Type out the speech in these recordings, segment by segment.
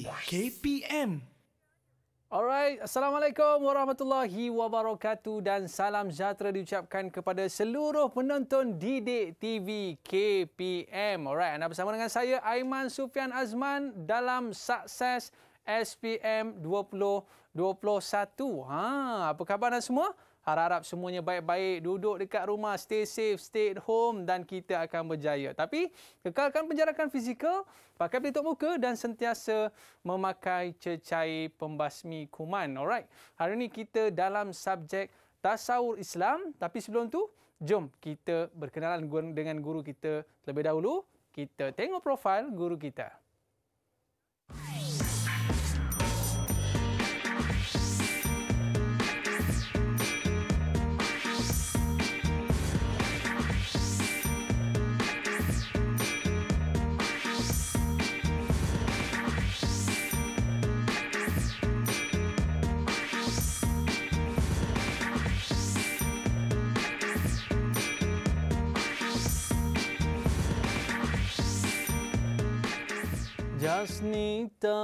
KPM. Alright, Assalamualaikum Warahmatullahi Wabarakatuh dan salam sejahtera diucapkan kepada seluruh penonton Didik TV KPM. Alright, anda bersama dengan saya Aiman Sufian Azman dalam Success SPM 2021. Ha, apa khabar anda semua? Harap-harap semuanya baik-baik, duduk dekat rumah, stay safe, stay at home dan kita akan berjaya. Tapi kekalkan penjarakan fizikal, pakai pelitup muka dan sentiasa memakai cecair pembasmi kuman. Alright. Hari ini kita dalam subjek tasawur Islam, tapi sebelum tu, jom kita berkenalan dengan guru kita lebih dahulu. Kita tengok profil guru kita. Yasnita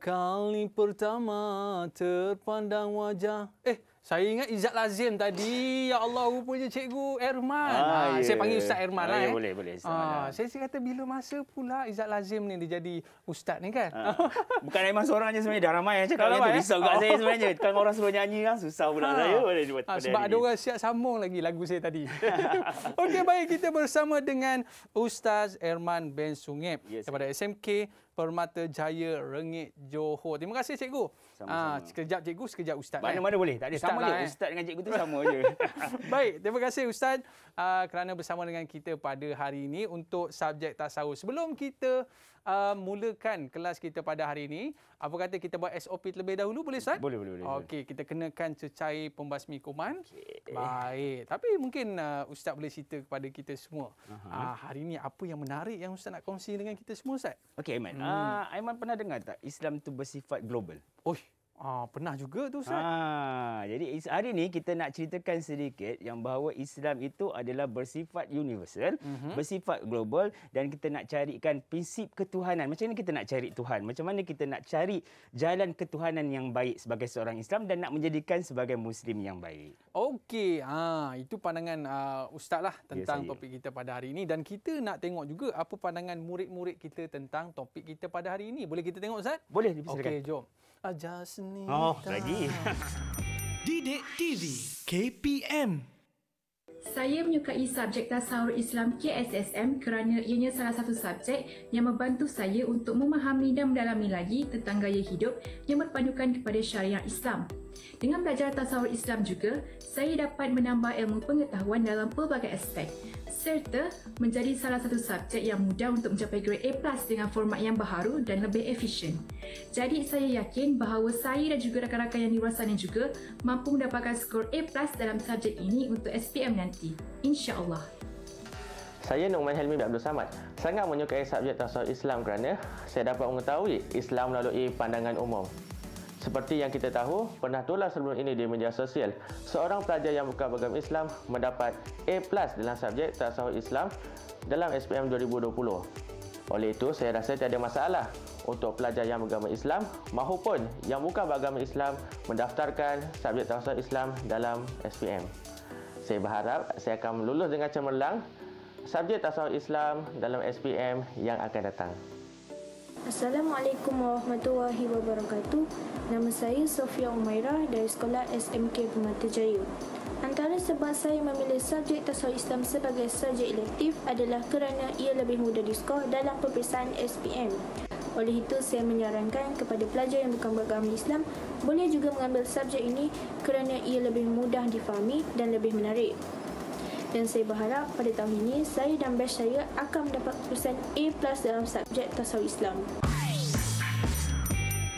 kali pertama terpandang wajah. Eh, saya ingat Izzat Lazim tadi. Ya Allah, rupanya Cikgu Erman. Ah, ah, yeah. Saya ya, panggil ya. Ustaz Erman. Ah, lah, ya, yeah, eh. Boleh, boleh. Ah, saya kata bila masa pula Izzat Lazim ni dia jadi Ustaz ni kan? Ah. Bukan Erman seorang je sebenarnya. Dah ramai yang cakap. Ramai, eh? risau kat oh. saya sebenarnya. Kan orang suruh nyanyi lah. Susah pula ah. saya. ah, sebab ada orang siap sambung lagi lagu saya tadi. Okey, baik. Kita bersama dengan Ustaz Erman Ben Sungip. Yes, daripada SMK Permata Jaya Rengit Johor. Terima kasih cikgu. Sama-sama. Ha, sekejap cikgu, sekejap ustaz. Mana-mana eh. boleh. Tak ada ustaz sama lah, je. Eh. Ustaz dengan cikgu tu sama je. Baik, terima kasih ustaz uh, kerana bersama dengan kita pada hari ini untuk subjek tasawuf. Sebelum kita uh, mulakan kelas kita pada hari ini. Apa kata kita buat SOP terlebih dahulu boleh Ustaz? Boleh boleh. boleh Okey, kita kenakan cecair pembasmi kuman. Okay. Baik. Tapi mungkin uh, Ustaz boleh cerita kepada kita semua. Uh-huh. Uh, hari ini apa yang menarik yang Ustaz nak kongsi dengan kita semua Ustaz? Okey Aiman. Hmm. Uh, Aiman pernah dengar tak Islam tu bersifat global? Oi. Oh. Ah, pernah juga tu Ustaz. Ah, jadi hari ini kita nak ceritakan sedikit yang bahawa Islam itu adalah bersifat universal, mm-hmm. bersifat global dan kita nak carikan prinsip ketuhanan. Macam mana kita nak cari Tuhan? Macam mana kita nak cari jalan ketuhanan yang baik sebagai seorang Islam dan nak menjadikan sebagai muslim yang baik. Okey, ah itu pandangan uh, Ustaz lah tentang yes, topik kita pada hari ini dan kita nak tengok juga apa pandangan murid-murid kita tentang topik kita pada hari ini. Boleh kita tengok Ustaz? Boleh, silakan. Okey, jom. Aja seni. Oh, tak. lagi. Didik TV KPM. Saya menyukai subjek tasawuf Islam KSSM kerana ianya salah satu subjek yang membantu saya untuk memahami dan mendalami lagi tentang gaya hidup yang berpandukan kepada syariah Islam. Dengan belajar tasawuf Islam juga, saya dapat menambah ilmu pengetahuan dalam pelbagai aspek serta menjadi salah satu subjek yang mudah untuk mencapai grade A+ dengan format yang baharu dan lebih efisien. Jadi saya yakin bahawa saya dan juga rakan-rakan yang diwasan ini juga mampu mendapatkan skor A+ dalam subjek ini untuk SPM nanti. insya Allah. Saya Norman Helmi bin Abdul Samad. Sangat menyukai subjek tasawuf Islam kerana saya dapat mengetahui Islam melalui pandangan umum. Seperti yang kita tahu, pernah tulis sebelum ini di media sosial. Seorang pelajar yang bukan beragama Islam mendapat A+ dalam subjek tasawuf Islam dalam SPM 2020. Oleh itu, saya rasa tiada masalah untuk pelajar yang beragama Islam maupun yang bukan beragama Islam mendaftarkan subjek tasawuf Islam dalam SPM. Saya berharap saya akan lulus dengan cemerlang subjek tasawuf Islam dalam SPM yang akan datang. Assalamualaikum warahmatullahi wabarakatuh. Nama saya Sofia Umaira dari sekolah SMK Permata Jaya. Antara sebab saya memilih subjek tasawuf Islam sebagai subjek elektif adalah kerana ia lebih mudah diskor dalam peperiksaan SPM. Oleh itu, saya menyarankan kepada pelajar yang bukan beragama Islam boleh juga mengambil subjek ini kerana ia lebih mudah difahami dan lebih menarik dan saya berharap pada tahun ini saya dan best saya akan mendapat keputusan A+ dalam subjek tasawuf Islam.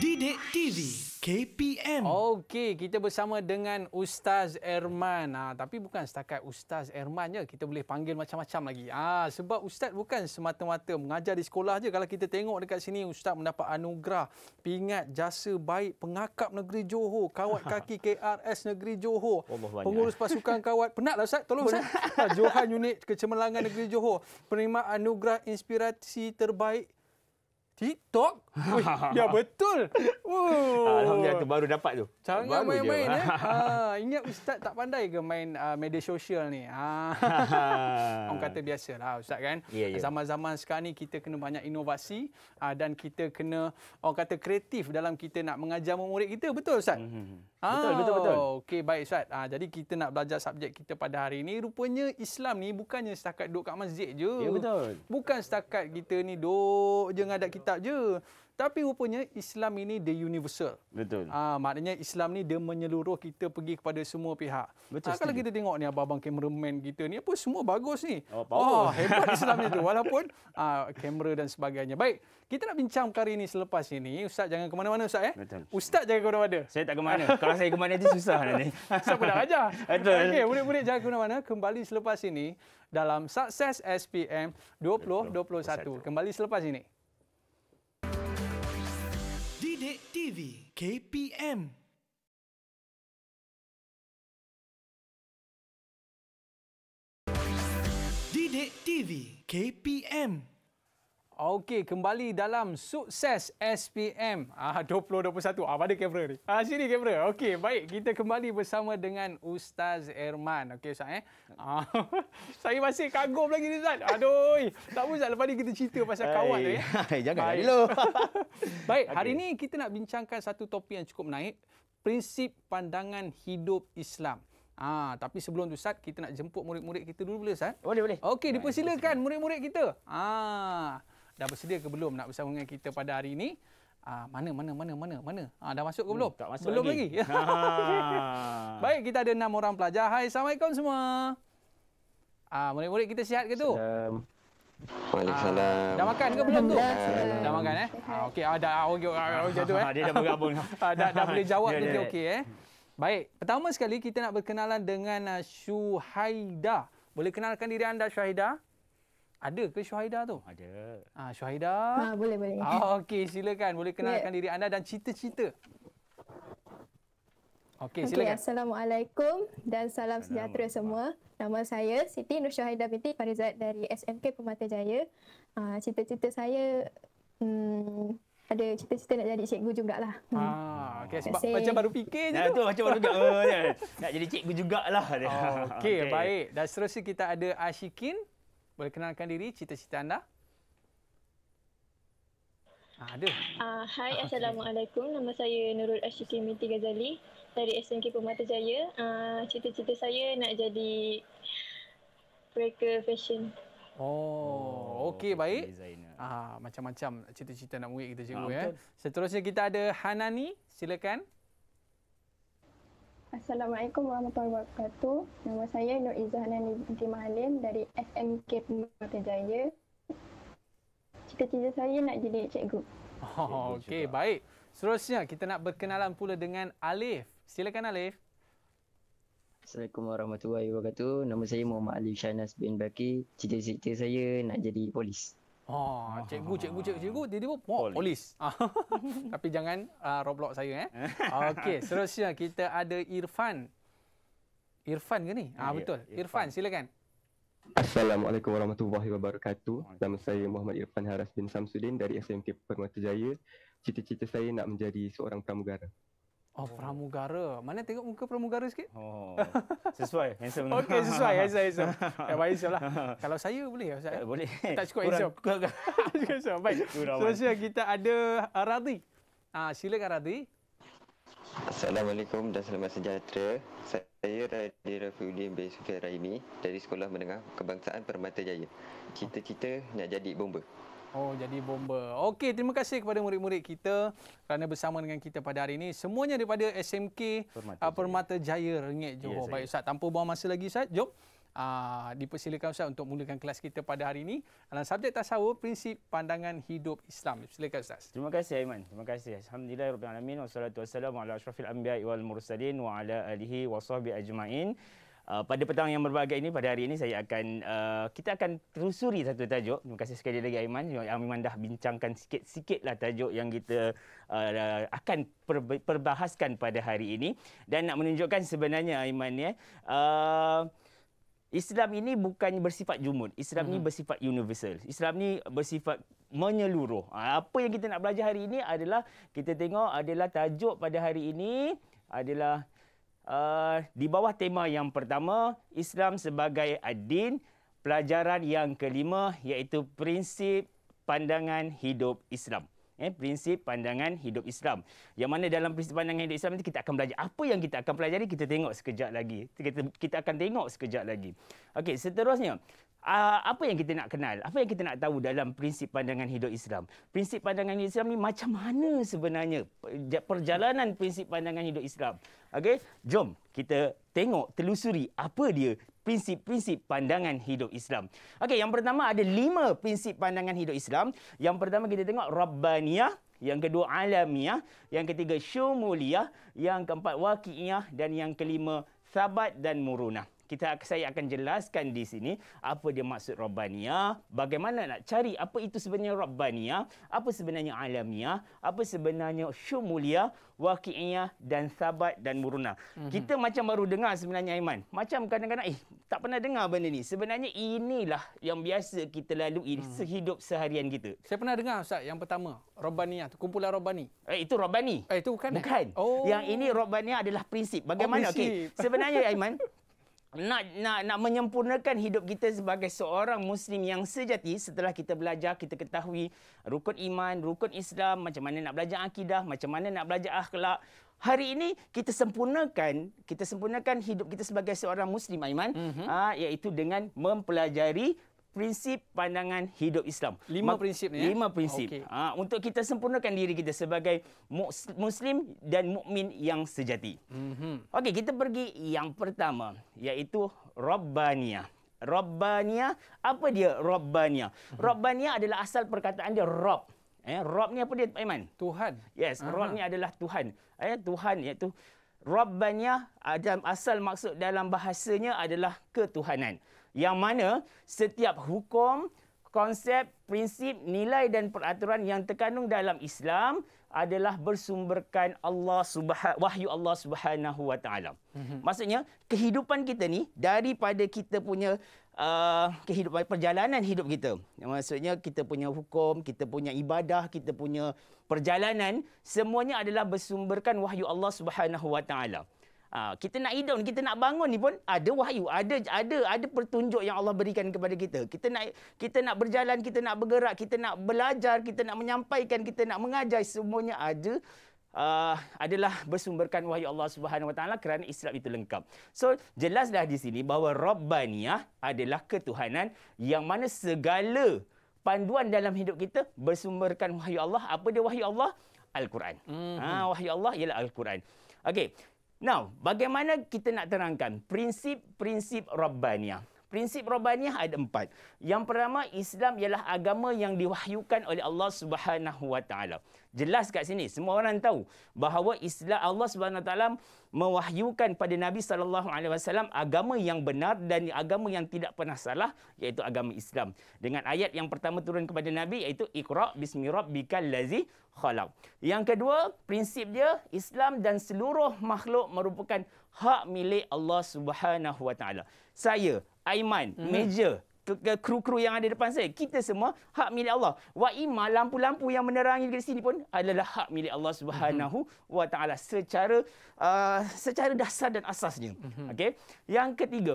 Didik TV. KPM. Okey, kita bersama dengan Ustaz Erman. Ha, tapi bukan setakat Ustaz Erman je, kita boleh panggil macam-macam lagi. Ah, ha, sebab Ustaz bukan semata-mata mengajar di sekolah je. Kalau kita tengok dekat sini, Ustaz mendapat anugerah pingat jasa baik pengakap negeri Johor, kawat kaki KRS negeri Johor, pengurus pasukan kawat. Penatlah Ustaz, tolong Ustaz. Johan Unit Kecemerlangan Negeri Johor, penerima anugerah inspirasi terbaik TikTok? Uy, ya betul. Wow. Alhamdulillah tu baru dapat tu. Jangan main-main je. eh. Ha, ingat ustaz tak pandai ke main uh, media sosial ni? Ha. Orang kata biasalah ustaz kan. Yeah, yeah. Zaman-zaman sekarang ni kita kena banyak inovasi uh, dan kita kena orang kata kreatif dalam kita nak mengajar murid kita. Betul ustaz? Mm-hmm. Ha. Betul, betul, betul. Okey, baik ustaz. Uh, jadi kita nak belajar subjek kita pada hari ini. Rupanya Islam ni bukannya setakat duduk kat masjid je. Ya yeah, betul. Bukan setakat kita ni duduk je ngadap kita kitab je. Tapi rupanya Islam ini the universal. Betul. Ah ha, maknanya Islam ni dia menyeluruh kita pergi kepada semua pihak. Betul. Ha, kalau kita tengok ni abang-abang kameraman kita ni apa semua bagus ni. Oh, oh hebat Islam ni tu walaupun ah ha, kamera dan sebagainya. Baik, kita nak bincang kali ini selepas ini. Ustaz jangan ke mana-mana ustaz eh. Betul. Ustaz jangan ke mana-mana. Saya tak ke mana. kalau saya ke mana dia susah nanti. ni. Siapa nak ajar? Betul. Okey, murid-murid jangan ke mana-mana. Kembali selepas ini dalam Success SPM 2021. 20, Kembali selepas ini. Pendek TV KPM Didik TV KPM Okey, kembali dalam sukses SPM ah, 2021. Ah, mana kamera ni? Ah, sini kamera. Okey, baik. Kita kembali bersama dengan Ustaz Erman. Okey, Ustaz eh? Ah, saya masih kagum lagi ni, Ustaz. Aduh, tak apa Ustaz. Lepas ni kita cerita pasal hai, kawan ni. Eh? Hai, jangan hari lo. baik, hari ini kita nak bincangkan satu topik yang cukup naik Prinsip pandangan hidup Islam. Ah, tapi sebelum tu Ustaz, kita nak jemput murid-murid kita dulu boleh Ustaz? Boleh, boleh. Okey, dipersilakan murid-murid kita. Ah, dah bersedia ke belum nak bersama dengan kita pada hari ini? Uh, mana, mana, mana, mana, mana? Uh, dah masuk ke belum? Hmm, masuk belum lagi. lagi. Ha. Baik, kita ada enam orang pelajar. Hai, Assalamualaikum semua. Uh, murid-murid kita sihat ke tu? Waalaikumsalam. dah makan ke belum tu? Dah makan eh? Uh, okey, ada uh, okey, uh, okey, okey, tu, eh? Dia dah bergabung. uh, dah, dah boleh jawab tu, okey eh? Baik, pertama sekali kita nak berkenalan dengan uh, Syuhaida. Boleh kenalkan diri anda, Syahidah? Ada ke Syuhaida tu? Ada. Ah ha, Syuhaida. Ha boleh boleh. Ah okey silakan boleh kenalkan yeah. diri anda dan cerita cerita. Okey silakan. assalamualaikum dan salam sejahtera semua. Nama saya Siti Nur Syuhaida binti Farizat dari SMK Pemata Jaya. Ah uh, cita-cita saya hmm ada cerita cerita nak jadi cikgu jugalah. Hmm. Ah, okay. Sebab Kasih. macam baru fikir je nah, tu. Macam baru fikir. Oh, ya. nak jadi cikgu jugalah. Oh, okay, okay, baik. Dan seterusnya kita ada Ashikin. Boleh kenalkan diri, cita-cita anda? Ah, ada. Ah, uh, hai, ah, okay. Assalamualaikum. Nama saya Nurul Ashiki Minti Ghazali dari SMK Pemata Jaya. Uh, cita-cita saya nak jadi breaker fashion. Oh, oh, okey baik. Designer. Ah, macam-macam cita-cita nak murid kita cikgu ah, ya. Seterusnya kita ada Hanani, silakan. Assalamualaikum warahmatullahi wabarakatuh. Nama saya Nur Izzah Nani Mahalin dari SMK Permata Jaya. Cita-cita saya nak jadi cikgu. Oh, Okey, baik. Seterusnya, kita nak berkenalan pula dengan Alif. Silakan Alif. Assalamualaikum warahmatullahi wabarakatuh. Nama saya Muhammad Alif Shainas bin Baki. Cita-cita saya nak jadi polis. Ha, oh, cikgu, cikgu, cikgu, cikgu, tiba-tiba polis. polis. Ah, tapi jangan uh, ah, roblox saya eh. Okey, seterusnya kita ada Irfan. Irfan ke ni? Ah ha, betul. Irfan, silakan. Assalamualaikum warahmatullahi wabarakatuh. Nama saya Muhammad Irfan Haras bin Samsudin dari SMK Permata Jaya. Cita-cita saya nak menjadi seorang pramugara. Oh, pramugara. Mana tengok muka pramugara sikit? Oh, sesuai. Handsome. Okey, sesuai. Handsome, handsome. Baik, handsome lah. Kalau saya boleh ya, Ustaz? Eh? Eh, boleh. Tak cukup handsome. Kurang. Tak Baik. Selanjutnya kita ada uh, Radhi. Ah, silakan Radhi. Assalamualaikum dan selamat sejahtera. Saya Radhi Rafiuddin Bey Sufiyah Raimi dari Sekolah Menengah Kebangsaan Permata Jaya. Cita-cita nak jadi bomba. Oh, jadi bomba. Okey, terima kasih kepada murid-murid kita kerana bersama dengan kita pada hari ini. Semuanya daripada SMK Permata, uh, Permata Jaya. Jaya Rengit Johor. Yes, Baik Ustaz, tanpa buang masa lagi Ustaz, jom. Uh, dipersilakan Ustaz untuk mulakan kelas kita pada hari ini dalam subjek tasawuf prinsip pandangan hidup Islam. Silakan Ustaz. Terima kasih Aiman. Terima kasih. Alhamdulillah Rabbil Alamin. Wassalatu wassalamu ala wa ala alihi wa sahbihi ajma'in. Uh, pada petang yang berbahagia ini pada hari ini saya akan uh, kita akan terusuri satu tajuk. Terima kasih sekali lagi Aiman yang memang dah bincangkan sikit-sikitlah tajuk yang kita uh, akan perbahaskan pada hari ini dan nak menunjukkan sebenarnya Aiman ya. Uh, Islam ini bukan bersifat jumud. Islam ini mhm. bersifat universal. Islam ini bersifat menyeluruh. Ha, apa yang kita nak belajar hari ini adalah kita tengok adalah tajuk pada hari ini adalah uh, di bawah tema yang pertama Islam sebagai adin pelajaran yang kelima iaitu prinsip pandangan hidup Islam eh prinsip pandangan hidup Islam yang mana dalam prinsip pandangan hidup Islam ni kita akan belajar apa yang kita akan pelajari kita tengok sekejap lagi kita kita akan tengok sekejap lagi okey seterusnya Ah, apa yang kita nak kenal? Apa yang kita nak tahu dalam prinsip pandangan hidup Islam? Prinsip pandangan hidup Islam ni macam mana sebenarnya perjalanan prinsip pandangan hidup Islam? Okey, jom kita tengok telusuri apa dia prinsip-prinsip pandangan hidup Islam. Okey, yang pertama ada lima prinsip pandangan hidup Islam. Yang pertama kita tengok Rabbaniyah, yang kedua Alamiyah, yang ketiga Syumuliyah, yang keempat Waqiyah dan yang kelima Sabat dan Murunah kita saya akan jelaskan di sini apa dia maksud rabbaniyah, bagaimana nak cari apa itu sebenarnya rabbaniyah, apa sebenarnya alamiah, apa sebenarnya syumuliyah, wakinya dan sabat dan murunah. Mm-hmm. Kita macam baru dengar sebenarnya Aiman. Macam kadang-kadang eh tak pernah dengar benda ni. Sebenarnya inilah yang biasa kita lalui mm. sehidup seharian kita. Saya pernah dengar ustaz yang pertama, rabbaniyah tu kumpulan rabbani. Eh itu rabbani. Eh itu bukan. Bukan. Oh. Yang ini rabbaniyah adalah prinsip. Bagaimana oh, okey? Sebenarnya Aiman nak nak nak menyempurnakan hidup kita sebagai seorang muslim yang sejati setelah kita belajar kita ketahui rukun iman, rukun Islam, macam mana nak belajar akidah, macam mana nak belajar akhlak. Hari ini kita sempurnakan kita sempurnakan hidup kita sebagai seorang muslim Aiman mm-hmm. aa, ah, iaitu dengan mempelajari prinsip pandangan hidup Islam. Lima prinsip ni. Ya? Lima prinsip. Okay. Ha, untuk kita sempurnakan diri kita sebagai Muslim dan mukmin yang sejati. Mm-hmm. Okey, kita pergi yang pertama iaitu Rabbaniya. Rabbaniya, apa dia Rabbaniya? Mm-hmm. Rabbaniya adalah asal perkataan dia Rob. Eh, Rob ni apa dia Pak Iman? Tuhan. Yes, uh-huh. Rob ni adalah Tuhan. Eh, Tuhan iaitu Rabbaniya, asal maksud dalam bahasanya adalah ketuhanan yang mana setiap hukum, konsep, prinsip, nilai dan peraturan yang terkandung dalam Islam adalah bersumberkan Allah Subhan wahyu Allah Subhanahu wa taala. Mhm. Maksudnya kehidupan kita ni daripada kita punya Uh, kehidupan perjalanan hidup kita. Maksudnya kita punya hukum, kita punya ibadah, kita punya perjalanan semuanya adalah bersumberkan wahyu Allah Subhanahu Wa Taala. Ah, kita nak hidup ni, kita nak bangun ni pun ada wahyu, ada ada ada pertunjuk yang Allah berikan kepada kita. Kita nak kita nak berjalan, kita nak bergerak, kita nak belajar, kita nak menyampaikan, kita nak mengajar semuanya ada uh, adalah bersumberkan wahyu Allah Subhanahu Wa Taala kerana Islam itu lengkap. So jelaslah di sini bahawa Rabbaniyah adalah ketuhanan yang mana segala panduan dalam hidup kita bersumberkan wahyu Allah. Apa dia wahyu Allah? Al-Quran. Ha, wahyu Allah ialah Al-Quran. Okey, Now, bagaimana kita nak terangkan prinsip-prinsip Rabbaniyah? prinsip robaniyah ada empat. Yang pertama Islam ialah agama yang diwahyukan oleh Allah Subhanahu Wa Taala. Jelas kat sini semua orang tahu bahawa Islam Allah Subhanahu Wa Taala mewahyukan pada Nabi Sallallahu Alaihi Wasallam agama yang benar dan agama yang tidak pernah salah iaitu agama Islam. Dengan ayat yang pertama turun kepada Nabi iaitu Iqra bismi rabbikal ladzi khalaq. Yang kedua, prinsip dia Islam dan seluruh makhluk merupakan hak milik Allah Subhanahu Wa Taala. Saya, Aiman, hmm. Major, kru-kru yang ada depan saya. Kita semua hak milik Allah. Wa ima lampu-lampu yang menerangi dekat sini pun adalah hak milik Allah Subhanahu hmm. wa taala secara uh, secara dasar dan asasnya. Hmm. Okey. Yang ketiga,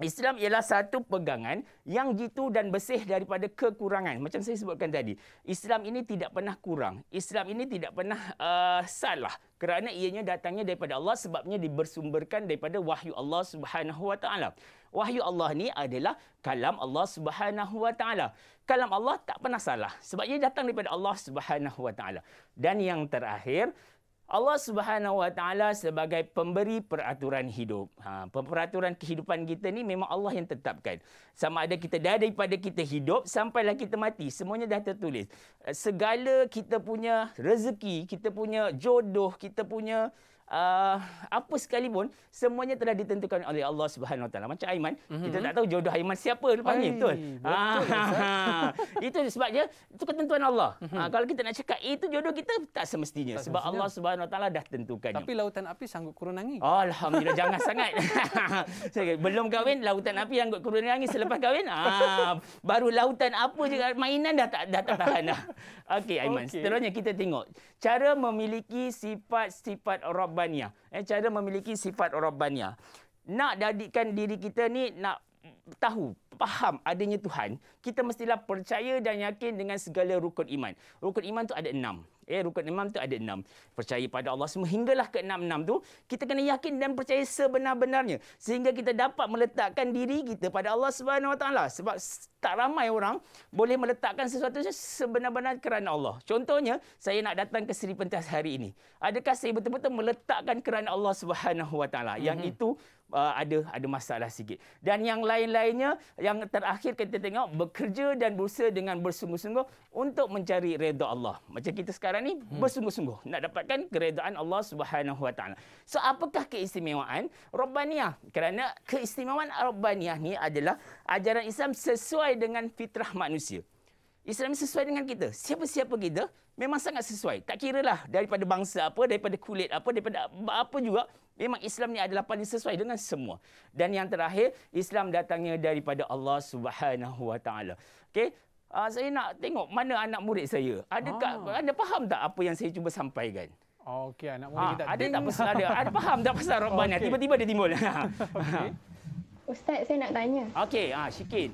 Islam ialah satu pegangan yang jitu dan bersih daripada kekurangan. Macam saya sebutkan tadi, Islam ini tidak pernah kurang. Islam ini tidak pernah uh, salah kerana ianya datangnya daripada Allah sebabnya dibersumberkan daripada wahyu Allah Subhanahu wa wahyu Allah ni adalah kalam Allah Subhanahu Wa Taala. Kalam Allah tak pernah salah sebab ia datang daripada Allah Subhanahu Wa Taala. Dan yang terakhir Allah Subhanahu Wa Taala sebagai pemberi peraturan hidup. Ha, peraturan kehidupan kita ni memang Allah yang tetapkan. Sama ada kita dah daripada kita hidup sampailah kita mati, semuanya dah tertulis. Segala kita punya rezeki, kita punya jodoh, kita punya uh, apa sekalipun semuanya telah ditentukan oleh Allah Subhanahu taala macam Aiman mm-hmm. kita mhm. tak tahu jodoh Aiman siapa lepas Ay, ni betul ha itu sebabnya itu ketentuan Allah mm-hmm. uh, kalau kita nak cakap itu jodoh kita tak semestinya tak sebab Allah Subhanahu taala dah tentukan tapi lautan api sanggup kurun kurunangi alhamdulillah jangan sangat belum kahwin lautan api yang sanggup kurunangi selepas kahwin ha baru lautan apa je mainan dah tak dah tak tahan dah okey Aiman okay. seterusnya kita tengok cara memiliki sifat-sifat Rabb rabbaniyah. Eh, cara memiliki sifat rabbaniyah. Nak jadikan diri kita ni nak tahu, faham adanya Tuhan, kita mestilah percaya dan yakin dengan segala rukun iman. Rukun iman tu ada enam. Eh, rukun imam tu ada enam. Percaya pada Allah semua hinggalah ke enam-enam tu. Kita kena yakin dan percaya sebenar-benarnya. Sehingga kita dapat meletakkan diri kita pada Allah Subhanahu SWT. Sebab tak ramai orang boleh meletakkan sesuatu sebenar-benar kerana Allah. Contohnya, saya nak datang ke Seri Pentas hari ini. Adakah saya betul-betul meletakkan kerana Allah Subhanahu SWT? Yang mm-hmm. itu uh, ada ada masalah sikit. Dan yang lain-lainnya yang terakhir kita tengok bekerja dan berusaha dengan bersungguh-sungguh untuk mencari reda Allah. Macam kita sekarang ni hmm. bersungguh-sungguh nak dapatkan keredaan Allah Subhanahu Wa Taala. So apakah keistimewaan rabbaniyah? Kerana keistimewaan rabbaniyah ni adalah ajaran Islam sesuai dengan fitrah manusia. Islam sesuai dengan kita. Siapa-siapa kita memang sangat sesuai. Tak kira lah daripada bangsa apa, daripada kulit apa, daripada apa juga. Memang Islam ni adalah paling sesuai dengan semua. Dan yang terakhir, Islam datangnya daripada Allah Subhanahu Wa Taala. Uh, saya nak tengok mana anak murid saya. Adakah ah. anda faham tak apa yang saya cuba sampaikan? Oh, Okey, anak ah, murid ha, kita ada. tak pasal ada? Ada faham tak pasal Rabbani? Okay. Tiba-tiba dia timbul. Okey. Ustaz, saya nak tanya. Okey, ah, uh, Syikin.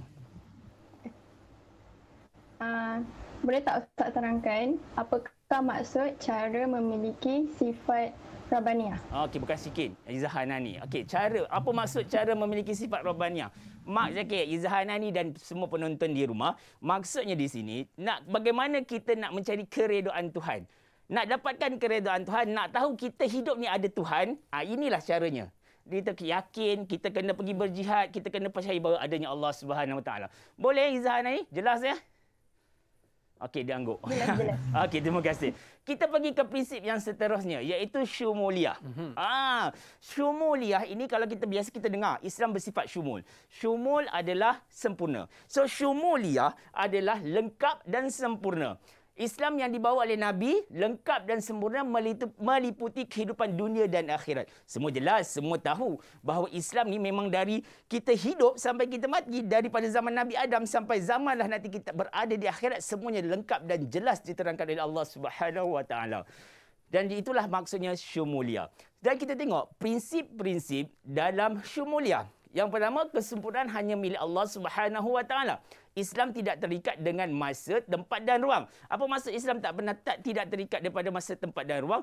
Ah, uh, boleh tak Ustaz terangkan apakah maksud cara memiliki sifat Rabbaniyah? Ah, okey, bukan sikit. Izahana ni. Okey, cara. Apa maksud cara memiliki sifat Rabbaniyah? Mak Zakir, okay, Izahana ni dan semua penonton di rumah. Maksudnya di sini, nak bagaimana kita nak mencari keredoan Tuhan? Nak dapatkan keredoan Tuhan, nak tahu kita hidup ni ada Tuhan, ha, inilah caranya. Kita yakin, kita kena pergi berjihad, kita kena percaya bahawa adanya Allah Subhanahu SWT. Boleh Izahana ni? Jelas ya? Okey, dia angguk. Okey, terima kasih. Kita pergi ke prinsip yang seterusnya iaitu syumuliah. Mm -hmm. Ah, syumuliah ini kalau kita biasa kita dengar Islam bersifat syumul. Syumul adalah sempurna. So syumuliah adalah lengkap dan sempurna. Islam yang dibawa oleh Nabi lengkap dan sempurna meliputi kehidupan dunia dan akhirat. Semua jelas, semua tahu bahawa Islam ni memang dari kita hidup sampai kita mati daripada zaman Nabi Adam sampai zamanlah nanti kita berada di akhirat semuanya lengkap dan jelas diterangkan oleh Allah Subhanahu Wa Taala. Dan itulah maksudnya syumulia. Dan kita tengok prinsip-prinsip dalam syumulia. Yang pertama kesempurnaan hanya milik Allah Subhanahu Wa Taala. Islam tidak terikat dengan masa, tempat dan ruang. Apa maksud Islam tak pernah tak tidak terikat daripada masa, tempat dan ruang?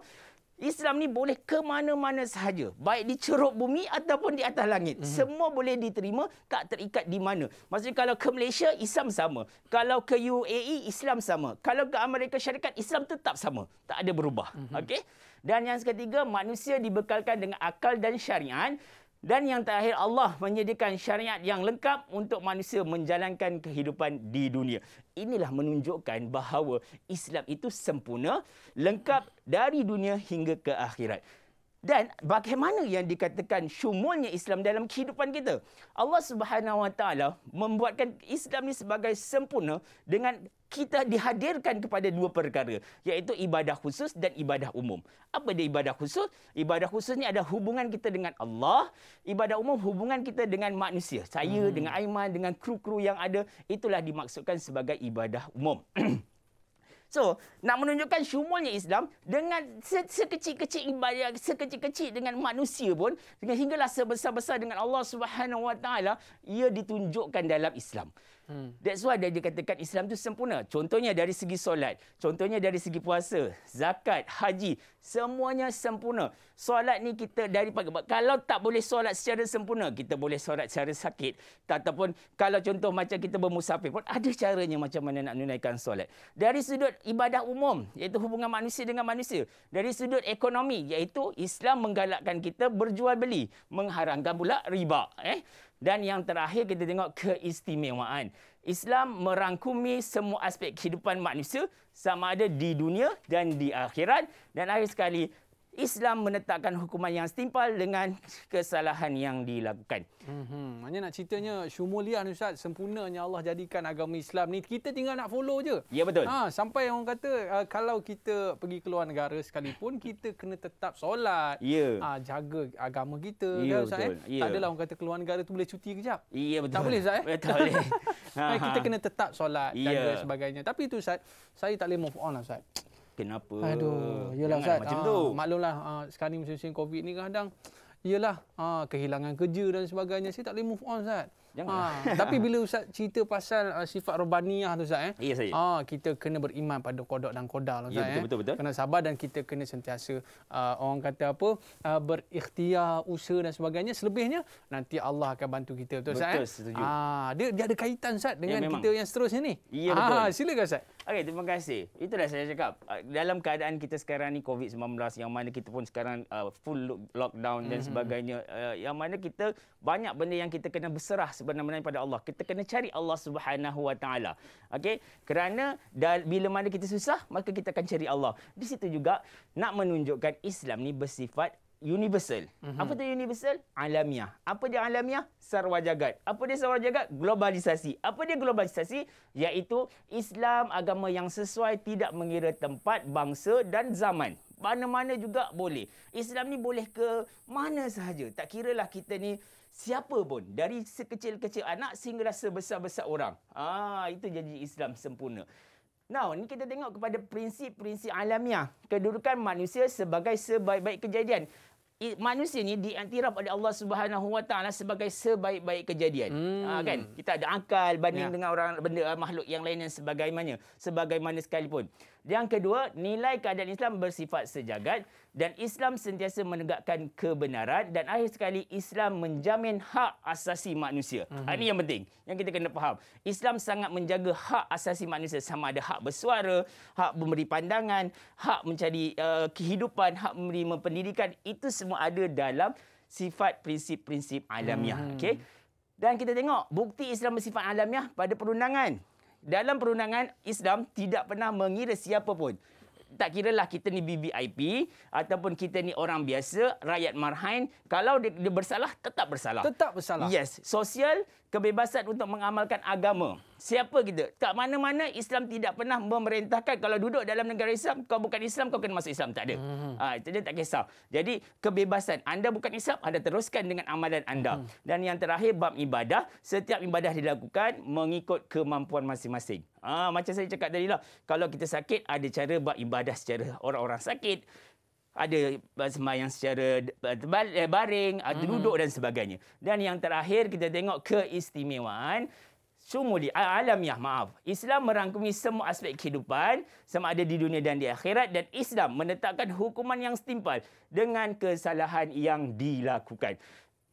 Islam ni boleh ke mana-mana sahaja. Baik di ceruk bumi ataupun di atas langit. Mm-hmm. Semua boleh diterima, tak terikat di mana. Maksudnya kalau ke Malaysia, Islam sama. Kalau ke UAE, Islam sama. Kalau ke Amerika Syarikat, Islam tetap sama. Tak ada berubah. Mm-hmm. Okey? Dan yang ketiga, manusia dibekalkan dengan akal dan syariat dan yang terakhir Allah menyediakan syariat yang lengkap untuk manusia menjalankan kehidupan di dunia. Inilah menunjukkan bahawa Islam itu sempurna, lengkap dari dunia hingga ke akhirat. Dan bagaimana yang dikatakan syumulnya Islam dalam kehidupan kita? Allah Subhanahu Wa Taala membuatkan Islam ini sebagai sempurna dengan kita dihadirkan kepada dua perkara iaitu ibadah khusus dan ibadah umum. Apa dia ibadah khusus? Ibadah khusus ni ada hubungan kita dengan Allah, ibadah umum hubungan kita dengan manusia. Saya hmm. dengan Aiman dengan kru-kru yang ada itulah dimaksudkan sebagai ibadah umum. so, nak menunjukkan syumulnya Islam dengan se- sekecil-kecil ibadah sekecil-kecil dengan manusia pun dengan hinggalah sebesar-besar dengan Allah Subhanahu Wa Taala ia ditunjukkan dalam Islam. Hmm. That's why dia katakan Islam tu sempurna. Contohnya dari segi solat, contohnya dari segi puasa, zakat, haji, semuanya sempurna. Solat ni kita dari pagi. kalau tak boleh solat secara sempurna, kita boleh solat secara sakit. Ataupun kalau contoh macam kita bermusafir pun ada caranya macam mana nak menunaikan solat. Dari sudut ibadah umum, iaitu hubungan manusia dengan manusia. Dari sudut ekonomi, iaitu Islam menggalakkan kita berjual beli, mengharamkan pula riba, eh. Dan yang terakhir kita tengok keistimewaan. Islam merangkumi semua aspek kehidupan manusia sama ada di dunia dan di akhirat. Dan akhir sekali, Islam menetapkan hukuman yang setimpal dengan kesalahan yang dilakukan. Hmm, Hanya nak ceritanya, syumulian Ustaz, sempurnanya Allah jadikan agama Islam ni. Kita tinggal nak follow je. Ya, betul. Ha, sampai orang kata, uh, kalau kita pergi keluar negara sekalipun, kita kena tetap solat. Ya. Ha, jaga agama kita. Ya, kan, Ustaz, betul. Eh? Ya. Tak adalah orang kata keluar negara tu boleh cuti kejap. Ya, betul. Tak boleh, Ustaz. Eh? Tak boleh. ha, kita ha, ha. kena tetap solat, jaga ya. sebagainya. Tapi itu, Ustaz, saya tak boleh move on, lah, Ustaz kenapa aduh yalah Ustaz macam ah, tu maklumlah ah, sekarang ni musim-musim covid ni kadang Yalah, ah, kehilangan kerja dan sebagainya. Saya tak boleh move on, Ustaz. Ah, tapi bila Ustaz cerita pasal uh, sifat robaniah tu, Ustaz. Eh, ya, saya. Ah, kita kena beriman pada kodok dan kodal, lah, ya, Ustaz. Ya, betul, eh. betul, betul. Kena sabar dan kita kena sentiasa uh, orang kata apa, uh, berikhtiar, usaha dan sebagainya. Selebihnya, nanti Allah akan bantu kita. Betul, eh? betul Ustaz. Betul, eh? setuju. Ah, dia, dia ada kaitan, Ustaz, dengan ya, kita yang seterusnya ni. Ya, betul. Ah, silakan, Ustaz. Okey, terima kasih. Itulah saya cakap. Ah, dalam keadaan kita sekarang ni COVID-19 yang mana kita pun sekarang uh, full lockdown dan mm-hmm. sebagainya. Uh, yang mana kita banyak benda yang kita kena berserah sebenarnya pada Allah. Kita kena cari Allah Subhanahu Wa Taala. Okey, kerana bila mana kita susah, maka kita akan cari Allah. Di situ juga nak menunjukkan Islam ni bersifat universal. Mm-hmm. Apa tu universal? Alamiah. Apa dia alamiah? Sarwa jagat. Apa dia sarwa jagat? Globalisasi. Apa dia globalisasi? Iaitu Islam agama yang sesuai tidak mengira tempat, bangsa dan zaman. Mana-mana juga boleh. Islam ni boleh ke mana sahaja. Tak kira lah kita ni siapa pun. Dari sekecil-kecil anak sehingga sebesar-besar orang. Ah, itu jadi Islam sempurna. Now, ni kita tengok kepada prinsip-prinsip alamiah. Kedudukan manusia sebagai sebaik-baik kejadian manusia ni diiktiraf oleh Allah Subhanahu Wa Taala sebagai sebaik-baik kejadian. Hmm. Ha, kan? Kita ada akal banding ya. dengan orang benda makhluk yang lain yang sebagaimana sebagaimana sekalipun. Yang kedua, nilai keadaan Islam bersifat sejagat dan Islam sentiasa menegakkan kebenaran dan akhir sekali Islam menjamin hak asasi manusia. Mm-hmm. Ini yang penting yang kita kena faham. Islam sangat menjaga hak asasi manusia sama ada hak bersuara, hak memberi pandangan, hak mencari uh, kehidupan, hak menerima pendidikan itu semua ada dalam sifat prinsip-prinsip alamiah. Mm-hmm. Okey. Dan kita tengok bukti Islam bersifat alamiah pada perundangan dalam perundangan Islam tidak pernah mengira siapa pun. Tak lah kita ni BBIP ataupun kita ni orang biasa, rakyat marhain. Kalau dia, dia bersalah, tetap bersalah. Tetap bersalah. Yes. Sosial, kebebasan untuk mengamalkan agama. Siapa kita? Kat mana-mana Islam tidak pernah memerintahkan kalau duduk dalam negara Islam, kau bukan Islam, kau kena masuk Islam. Tak ada. Hmm. Ha, itu dia tak kisah. Jadi, kebebasan. Anda bukan Islam, anda teruskan dengan amalan anda. Hmm. Dan yang terakhir, bab ibadah. Setiap ibadah dilakukan mengikut kemampuan masing-masing. Ha, macam saya cakap tadi lah. Kalau kita sakit, ada cara bab ibadah secara orang-orang sakit ada sembahyang secara eh, baring, ada hmm. duduk dan sebagainya. Dan yang terakhir kita tengok keistimewaan sumuli alamiah maaf. Islam merangkumi semua aspek kehidupan sama ada di dunia dan di akhirat dan Islam menetapkan hukuman yang setimpal dengan kesalahan yang dilakukan.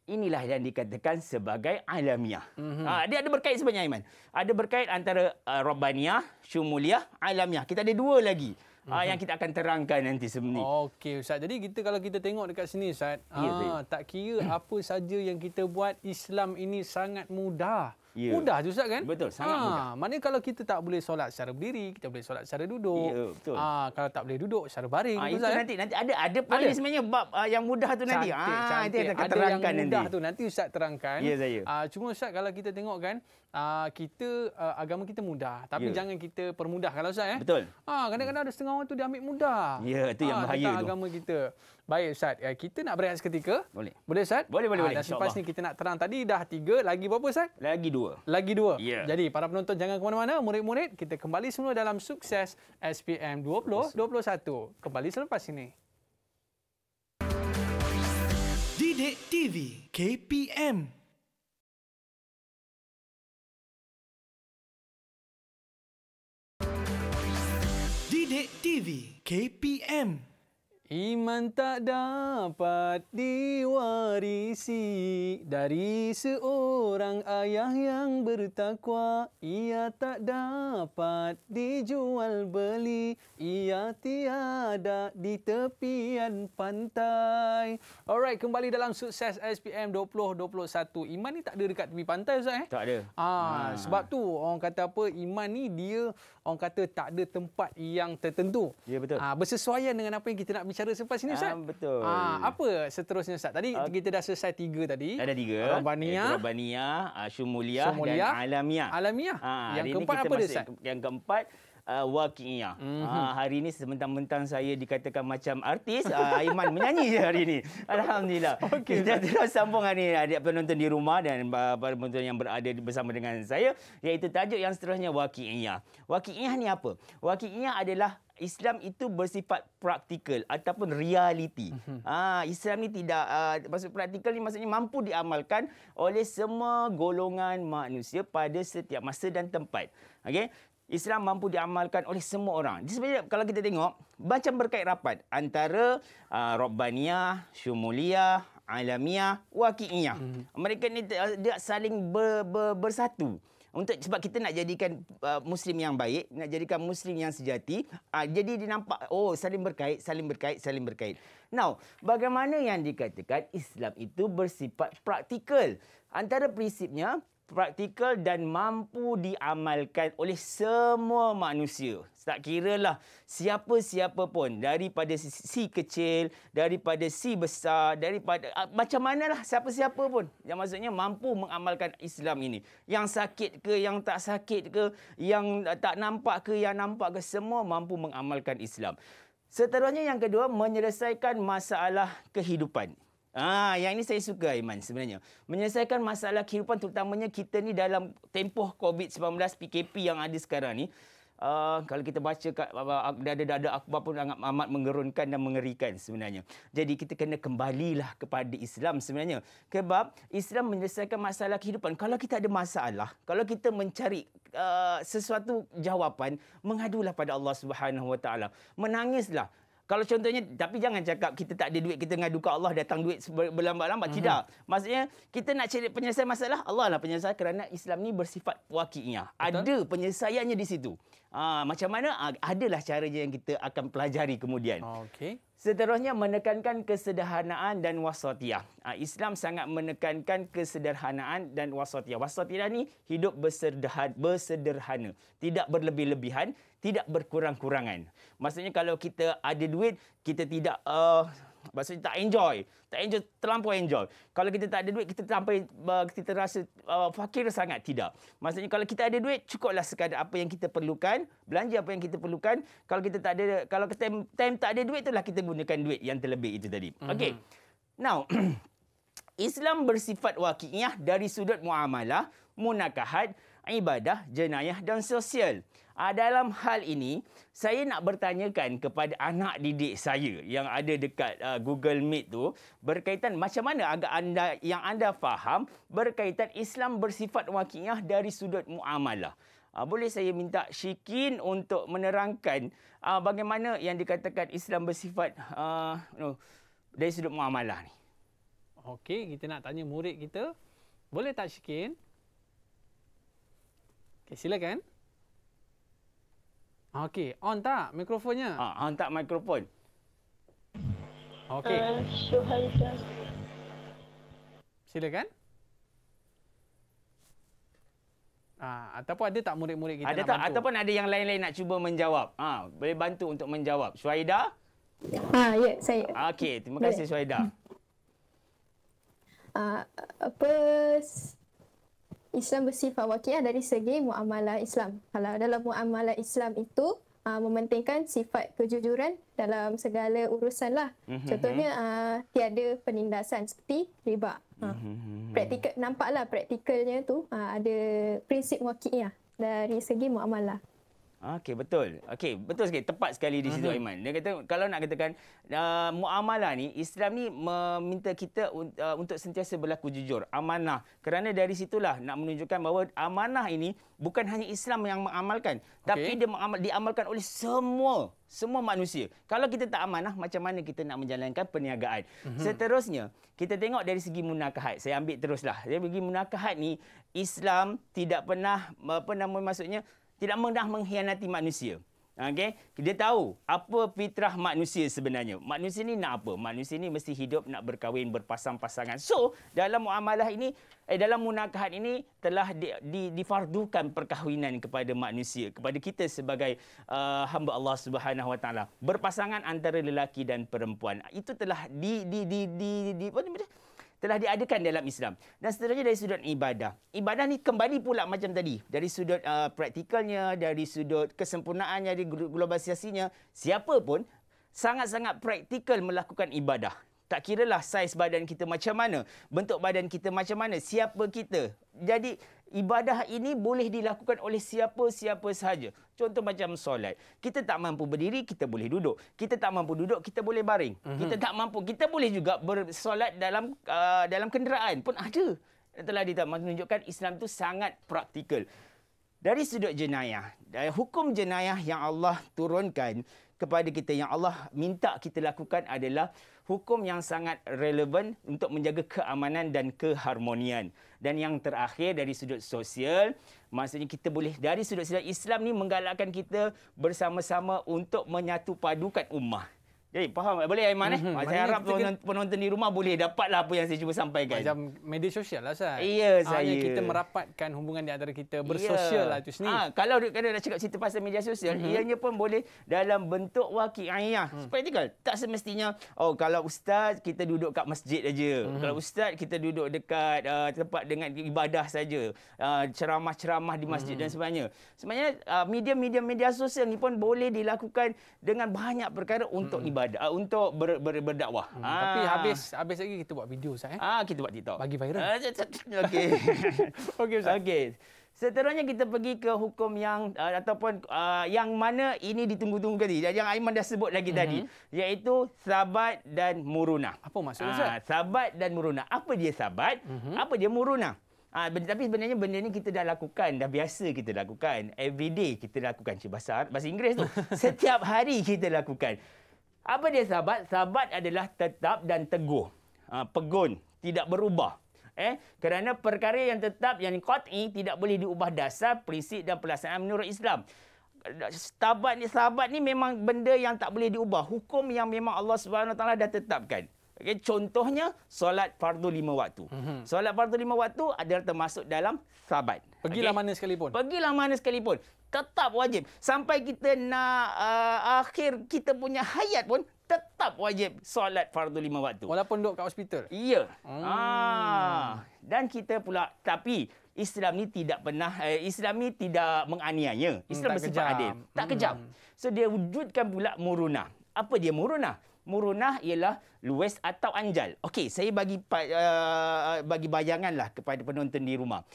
Inilah yang dikatakan sebagai alamiah. Mm-hmm. Ha, dia ada berkait sebenarnya, Iman. Ada berkait antara uh, Rabbaniyah, Syumuliyah, Alamiah. Kita ada dua lagi. Uh, yang mhm. kita akan terangkan nanti sebenarnya. Okey ustaz. Jadi kita kalau kita tengok dekat sini ustaz, ya, ha, tak kira apa saja yang kita buat Islam ini sangat mudah. Ya. Mudah tu ustaz kan? Betul, sangat ha, mudah. Maknanya kalau kita tak boleh solat secara berdiri, kita boleh solat secara duduk. Ya, betul. Ha, kalau tak boleh duduk secara baring ha, itu ustaz. Kan? nanti nanti ada ada ada. sebenarnya bab uh, yang mudah tu cantik, nanti. Ha, cantik, cantik. Ada yang mudah nanti. tu nanti ustaz terangkan. Ya saya. Ha, cuma ustaz kalau kita tengok kan, Uh, kita uh, agama kita mudah tapi yeah. jangan kita permudah kalau saya. eh betul ah ha, kadang-kadang ada setengah orang tu dia ambil mudah ya yeah, itu yang ah, bahaya tu agama kita baik ustaz uh, kita nak berehat seketika boleh boleh ustaz boleh boleh ha, boleh lepas ni kita nak terang tadi dah tiga lagi berapa ustaz lagi dua lagi dua yeah. jadi para penonton jangan ke mana-mana murid-murid kita kembali semula dalam sukses SPM 20 21 kembali selepas ini Didik TV KPM Didik TV KPM Iman tak dapat diwarisi dari seorang ayah yang bertakwa. Ia tak dapat dijual beli. Ia tiada di tepian pantai. Alright, kembali dalam sukses SPM 2021. Iman ni tak ada dekat tepi pantai Ustaz eh? Tak ada. Ah, ha. sebab tu orang kata apa Iman ni dia orang kata tak ada tempat yang tertentu. Ya betul. Ah bersesuaian dengan apa yang kita nak bicara selepas ini Ustaz. Ah betul. Ah apa seterusnya Ustaz? Tadi okay. Ah. kita dah selesai tiga tadi. Ada tiga. Rabbania, Rabbania, ah, Syumulia dan Alamiah. Alamiah. Ah, yang keempat apa dia Ustaz? Yang keempat uh, wakiyah. Mm-hmm. Uh, ah, hari ini sementang-mentang saya dikatakan macam artis, uh, Aiman menyanyi je hari ini. Alhamdulillah. Okay. Kita terus sambung hari ini ada penonton di rumah dan para penonton yang berada bersama dengan saya iaitu tajuk yang seterusnya wakiyah. Wakiyah ni apa? Wakiyah adalah Islam itu bersifat praktikal ataupun realiti. Mhm. Ah, Islam ni tidak ah, maksud praktikal ni maksudnya mampu diamalkan oleh semua golongan manusia pada setiap masa dan tempat. Okey. Islam mampu diamalkan oleh semua orang. Jadi sebenarnya kalau kita tengok, macam berkait rapat antara uh, Rabbaniyah, Syumuliyah, Alamiyah, Waki'iyah. Hmm. Mereka ni dia saling ber, ber, bersatu. Untuk sebab kita nak jadikan uh, muslim yang baik, nak jadikan muslim yang sejati, uh, jadi dinampak oh saling berkait, saling berkait, saling berkait. Now, bagaimana yang dikatakan Islam itu bersifat praktikal? Antara prinsipnya, praktikal dan mampu diamalkan oleh semua manusia. Tak kira lah siapa-siapa pun daripada si kecil, daripada si besar, daripada uh, ah, mana lah siapa-siapa pun yang maksudnya mampu mengamalkan Islam ini. Yang sakit ke, yang tak sakit ke, yang tak nampak ke, yang nampak ke, semua mampu mengamalkan Islam. Seterusnya yang kedua, menyelesaikan masalah kehidupan. Ah, yang ini saya suka iman sebenarnya. Menyelesaikan masalah kehidupan terutamanya kita ni dalam tempoh COVID-19 PKP yang ada sekarang ni. Uh, kalau kita baca kat dada-dada akbar pun sangat amat menggerunkan dan mengerikan sebenarnya. Jadi kita kena kembalilah kepada Islam sebenarnya. Sebab Islam menyelesaikan masalah kehidupan. Kalau kita ada masalah, kalau kita mencari uh, sesuatu jawapan, mengadulah pada Allah Subhanahu Wa Taala. Menangislah. Kalau contohnya, tapi jangan cakap kita tak ada duit, kita ngaduka Allah datang duit berlambat-lambat. Mm -hmm. Tidak. Maksudnya, kita nak cari penyelesaian masalah, Allah lah penyelesaian kerana Islam ni bersifat wakilnya. Betul? Ada penyelesaiannya di situ. Ha, macam mana? Ha, adalah caranya yang kita akan pelajari kemudian. Okay. Seterusnya, menekankan kesederhanaan dan wasatiyah. Ha, Islam sangat menekankan kesederhanaan dan wasatiyah. Wasatiyah ni hidup bersederhana. Tidak berlebih-lebihan, tidak berkurang-kurangan. Maksudnya kalau kita ada duit, kita tidak uh, maksudnya tak enjoy. Tak enjoy, terlampau enjoy. Kalau kita tak ada duit, kita sampai uh, kita rasa uh, fakir sangat. Tidak. Maksudnya kalau kita ada duit, cukuplah sekadar apa yang kita perlukan. Belanja apa yang kita perlukan. Kalau kita tak ada, kalau kita time, time tak ada duit, itulah kita gunakan duit yang terlebih itu tadi. Mm-hmm. Okay. Now, Islam bersifat wakiknya dari sudut muamalah, munakahat, ibadah, jenayah dan sosial. Uh, dalam hal ini, saya nak bertanyakan kepada anak didik saya yang ada dekat uh, Google Meet tu berkaitan macam mana agak anda yang anda faham berkaitan Islam bersifat wakiyah dari sudut muamalah. Uh, boleh saya minta Syikin untuk menerangkan uh, bagaimana yang dikatakan Islam bersifat uh, dari sudut muamalah ni. Okey, kita nak tanya murid kita. Boleh tak Syikin? Okay, silakan. Okey, on tak mikrofonnya? Ah, on tak mikrofon. Okey. Uh, silakan. Ah, ataupun ada tak murid-murid kita ada nak tak, bantu? Ataupun ada yang lain-lain nak cuba menjawab. Ah, boleh bantu untuk menjawab. Suhaida? Ha, ah, ya, saya. Okey, terima kasih Suhaida. Uh, ah, apa Islam bersifat wakilah dari segi muamalah Islam. Kalau dalam muamalah Islam itu uh, mementingkan sifat kejujuran dalam segala urusan lah. Mm-hmm. Contohnya uh, tiada penindasan seperti riba. mm-hmm. Praktikal nampaklah praktikalnya tu uh, ada prinsip wakilah dari segi muamalah. Okey betul. Okey betul sikit tepat sekali di situ mhm. Aiman. Dia kata kalau nak katakan uh, muamalah ni Islam ni meminta kita uh, untuk sentiasa berlaku jujur, amanah. Kerana dari situlah nak menunjukkan bahawa amanah ini bukan hanya Islam yang mengamalkan, okay. tapi dia mengamal, diamalkan oleh semua semua manusia. Kalau kita tak amanah, macam mana kita nak menjalankan perniagaan? Mm-hmm. Seterusnya, kita tengok dari segi munakahat. Saya ambil teruslah. Dari segi munakahat ni Islam tidak pernah apa nama maksudnya tidak mudah mengkhianati manusia. okay? Dia tahu apa fitrah manusia sebenarnya. Manusia ini nak apa? Manusia ini mesti hidup nak berkahwin berpasang-pasangan. So, dalam muamalah ini eh dalam munakahat ini telah di, di, difardukan perkahwinan kepada manusia, kepada kita sebagai uh, hamba Allah Subhanahu Wa Berpasangan antara lelaki dan perempuan. Itu telah di di di di, di apa namanya? telah diadakan dalam Islam. Dan seterusnya dari sudut ibadah. Ibadah ni kembali pula macam tadi. Dari sudut uh, praktikalnya, dari sudut kesempurnaannya, dari globalisasinya. Siapa pun sangat-sangat praktikal melakukan ibadah tak kira lah saiz badan kita macam mana, bentuk badan kita macam mana, siapa kita. Jadi ibadah ini boleh dilakukan oleh siapa-siapa sahaja. Contoh macam solat. Kita tak mampu berdiri, kita boleh duduk. Kita tak mampu duduk, kita boleh baring. Mm-hmm. Kita tak mampu, kita boleh juga bersolat dalam uh, dalam kenderaan pun ada. Telah ditunjukkan Islam itu sangat praktikal. Dari sudut jenayah, dari hukum jenayah yang Allah turunkan kepada kita, yang Allah minta kita lakukan adalah hukum yang sangat relevan untuk menjaga keamanan dan keharmonian. Dan yang terakhir dari sudut sosial, maksudnya kita boleh dari sudut sosial Islam ni menggalakkan kita bersama-sama untuk menyatu padukan ummah. Jadi faham boleh Aiman eh? Mm-hmm. Saya harap kita... penonton di rumah boleh dapatlah apa yang saya cuba sampaikan. Macam media sosial lah Ustaz. Iya saya. Ah, kita merapatkan hubungan di antara kita bersosial yeah. lah tu. sendiri. Ah, kalau kena nak cakap cerita pasal media sosial, mm-hmm. ianya pun boleh dalam bentuk waqi'iyah. Mm. Practical. Tak semestinya oh kalau ustaz kita duduk kat masjid aja. Mm-hmm. Kalau ustaz kita duduk dekat uh, tempat dengan ibadah saja. Uh, ceramah-ceramah di masjid mm-hmm. dan sebagainya. Sebenarnya uh, media-media media sosial ni pun boleh dilakukan dengan banyak perkara untuk mm-hmm. ibadah beribadah uh, untuk ber, ber, berdakwah. Hmm, ah. Tapi habis habis lagi kita buat video Ustaz eh. Ah kita buat TikTok. Bagi viral. Ah, Okey. Okey Ustaz. Okey. Seterusnya kita pergi ke hukum yang uh, ataupun uh, yang mana ini ditunggu-tunggu tadi. Yang Aiman dah sebut lagi mm-hmm. tadi iaitu sabat dan murunah. Apa maksudnya? Ustaz? Uh, sabat dan murunah. Apa dia sabat? Mm-hmm. Apa dia murunah? Ah, ben- tapi sebenarnya benda ni kita dah lakukan, dah biasa kita lakukan. Every day kita lakukan. Cik bahasa, bahasa Inggeris tu. Setiap hari kita lakukan. Apa dia sahabat? Sahabat adalah tetap dan teguh. Ha, pegun. Tidak berubah. Eh, kerana perkara yang tetap, yang qat'i, tidak boleh diubah dasar, prinsip dan pelaksanaan menurut Islam. Sahabat ni, sahabat ni memang benda yang tak boleh diubah. Hukum yang memang Allah SWT dah tetapkan. Okay, contohnya solat fardu lima waktu. Mm-hmm. Solat fardu lima waktu adalah termasuk dalam sabat. Pergilah okay? mana sekalipun. Pergilah mana sekalipun. Tetap wajib. Sampai kita nak uh, akhir kita punya hayat pun tetap wajib solat fardu lima waktu. Walaupun duduk kat hospital? Ya. Hmm. Ah. Dan kita pula, tapi Islam ni tidak pernah, eh, Islam ni tidak menganiaya. Islam hmm, bersifat adil. Tak hmm. kejam. So dia wujudkan pula murunah. Apa dia murunah? murunah ialah luwes atau anjal. Okey, saya bagi uh, uh, bagi bayanganlah kepada penonton di rumah.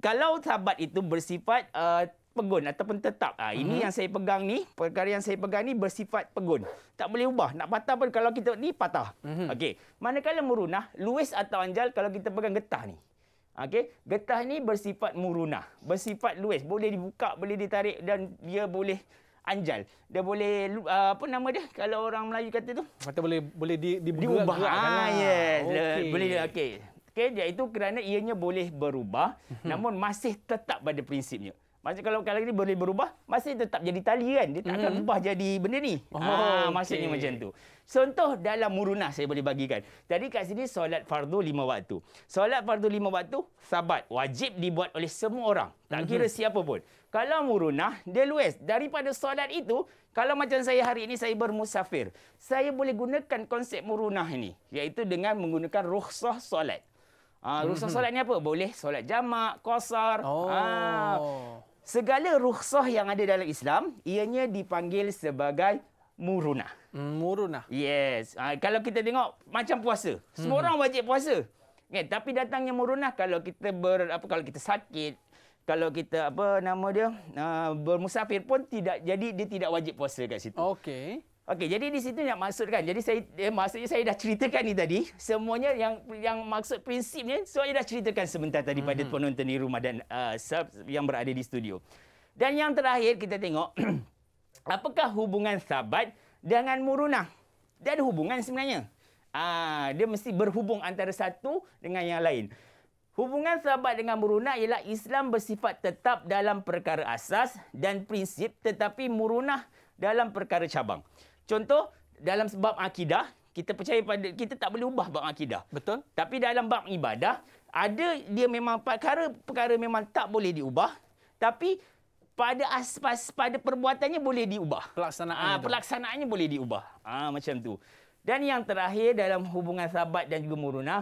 Kalau sahabat itu bersifat uh, pegun ataupun tetap. Ha, ini hmm. yang saya pegang ni, perkara yang saya pegang ni bersifat pegun. Tak boleh ubah. Nak patah pun kalau kita ni patah. Hmm. Okey. Manakala murunah, luwes atau anjal kalau kita pegang getah ni. Okey, getah ni bersifat murunah, bersifat luwes. Boleh dibuka, boleh ditarik dan dia boleh anjal. Dia boleh uh, apa nama dia kalau orang Melayu kata tu? Kata boleh boleh di, di diubah. Kan lah. Ah yes. Okay. Boleh okey. Okey, iaitu kerana ianya boleh berubah mhm. namun masih tetap pada prinsipnya. Maksud kalau kali ini boleh berubah, masih tetap jadi tali kan? Dia tak akan mm. jadi benda ni. Oh, ah, okay. maksudnya macam tu. Contoh dalam murunah saya boleh bagikan. Tadi kat sini solat fardu lima waktu. Solat fardu lima waktu, sabat. Wajib dibuat oleh semua orang. Tak mm-hmm. kira siapa pun. Kalau murunah, dia luas. Daripada solat itu, kalau macam saya hari ini saya bermusafir. Saya boleh gunakan konsep murunah ini. Iaitu dengan menggunakan ruhsah solat. Ah, ha, rusak mm-hmm. solat ni apa? Boleh solat jamak, qasar. Oh. Ha segala rukhsah yang ada dalam Islam ianya dipanggil sebagai murunah. Murunah. Yes. Ha, kalau kita tengok macam puasa. Semua hmm. orang wajib puasa. Okay, tapi datangnya murunah kalau kita ber apa kalau kita sakit, kalau kita apa nama dia uh, bermusafir pun tidak jadi dia tidak wajib puasa kat situ. Okey. Okey, jadi di situ nak maksudkan. Jadi saya eh, maksudnya saya dah ceritakan ni tadi semuanya yang yang maksud prinsipnya. So saya dah ceritakan sebentar tadi mm-hmm. pada mhm. penonton di rumah dan uh, yang berada di studio. Dan yang terakhir kita tengok apakah hubungan sahabat dengan murunah? Dia ada hubungan sebenarnya. Ah, dia mesti berhubung antara satu dengan yang lain. Hubungan sahabat dengan murunah ialah Islam bersifat tetap dalam perkara asas dan prinsip tetapi murunah dalam perkara cabang. Contoh dalam sebab akidah kita percaya pada kita tak boleh ubah bab akidah. Betul? Tapi dalam bab ibadah ada dia memang perkara-perkara memang tak boleh diubah tapi pada aspas pada perbuatannya boleh diubah. Pelaksanaan ha, pelaksanaannya boleh diubah. Ah ha, macam tu. Dan yang terakhir dalam hubungan sahabat dan juga murunah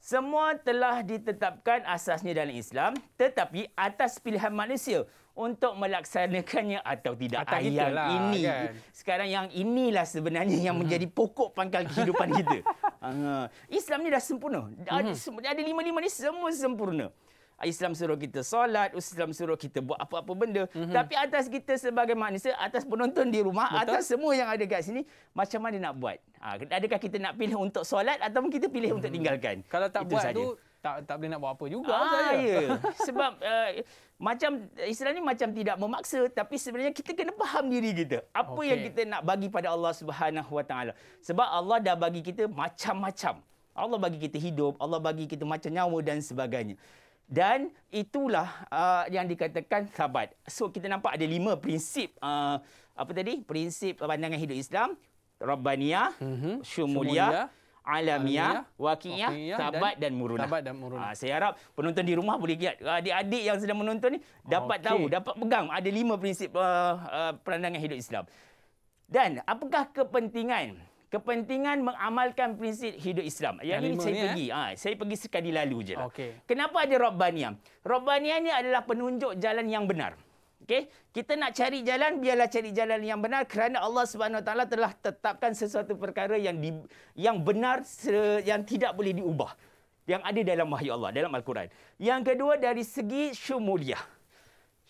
semua telah ditetapkan asasnya dalam Islam tetapi atas pilihan manusia untuk melaksanakannya atau tidak atau yang itulah, ini. Kan? Sekarang yang inilah sebenarnya yang mhm. menjadi pokok pangkal kehidupan kita. Ha. Islam ni dah sempurna. Hmm. Ada, mhm. ada lima-lima ni semua sempurna. Islam suruh kita solat, Islam suruh kita buat apa-apa benda. Mm -hmm. Tapi atas kita sebagai manusia, atas penonton di rumah, Betul. atas semua yang ada kat sini, macam mana nak buat? Ha, adakah kita nak pilih untuk solat atau kita pilih mm -hmm. untuk mhm. tinggalkan? Kalau tak Itu buat sahaja. tu tak, tak boleh nak buat apa juga. Ah, ya. Sebab... Uh, macam eh, Islam ni macam tidak memaksa tapi sebenarnya kita kena faham diri kita apa okay. yang kita nak bagi pada Allah Subhanahu Wa Taala sebab Allah dah bagi kita macam-macam Allah bagi kita hidup Allah bagi kita macam nyawa dan sebagainya dan itulah uh, yang dikatakan sabat so kita nampak ada lima prinsip uh, apa tadi prinsip pandangan hidup Islam rabbaniyah mm-hmm. syumuliyah Shumulia alamiah, wakiyah, tabat dan murunah. Tabat dan murunah. Ha, saya harap penonton di rumah boleh lihat. Ah, adik-adik yang sedang menonton ni dapat okay. tahu, dapat pegang ada lima prinsip uh, uh, perandangan hidup Islam. Dan apakah kepentingan kepentingan mengamalkan prinsip hidup Islam. Yang, ini saya ni, pergi. Eh? Ha, saya pergi sekali lalu saja. Lah. Okay. Kenapa ada Rabbaniyah? Rabbaniyah ni adalah penunjuk jalan yang benar. Okay? Kita nak cari jalan, biarlah cari jalan yang benar kerana Allah Subhanahu Taala telah tetapkan sesuatu perkara yang di, yang benar yang tidak boleh diubah. Yang ada dalam wahyu Allah, dalam Al-Quran. Yang kedua dari segi syumuliyah.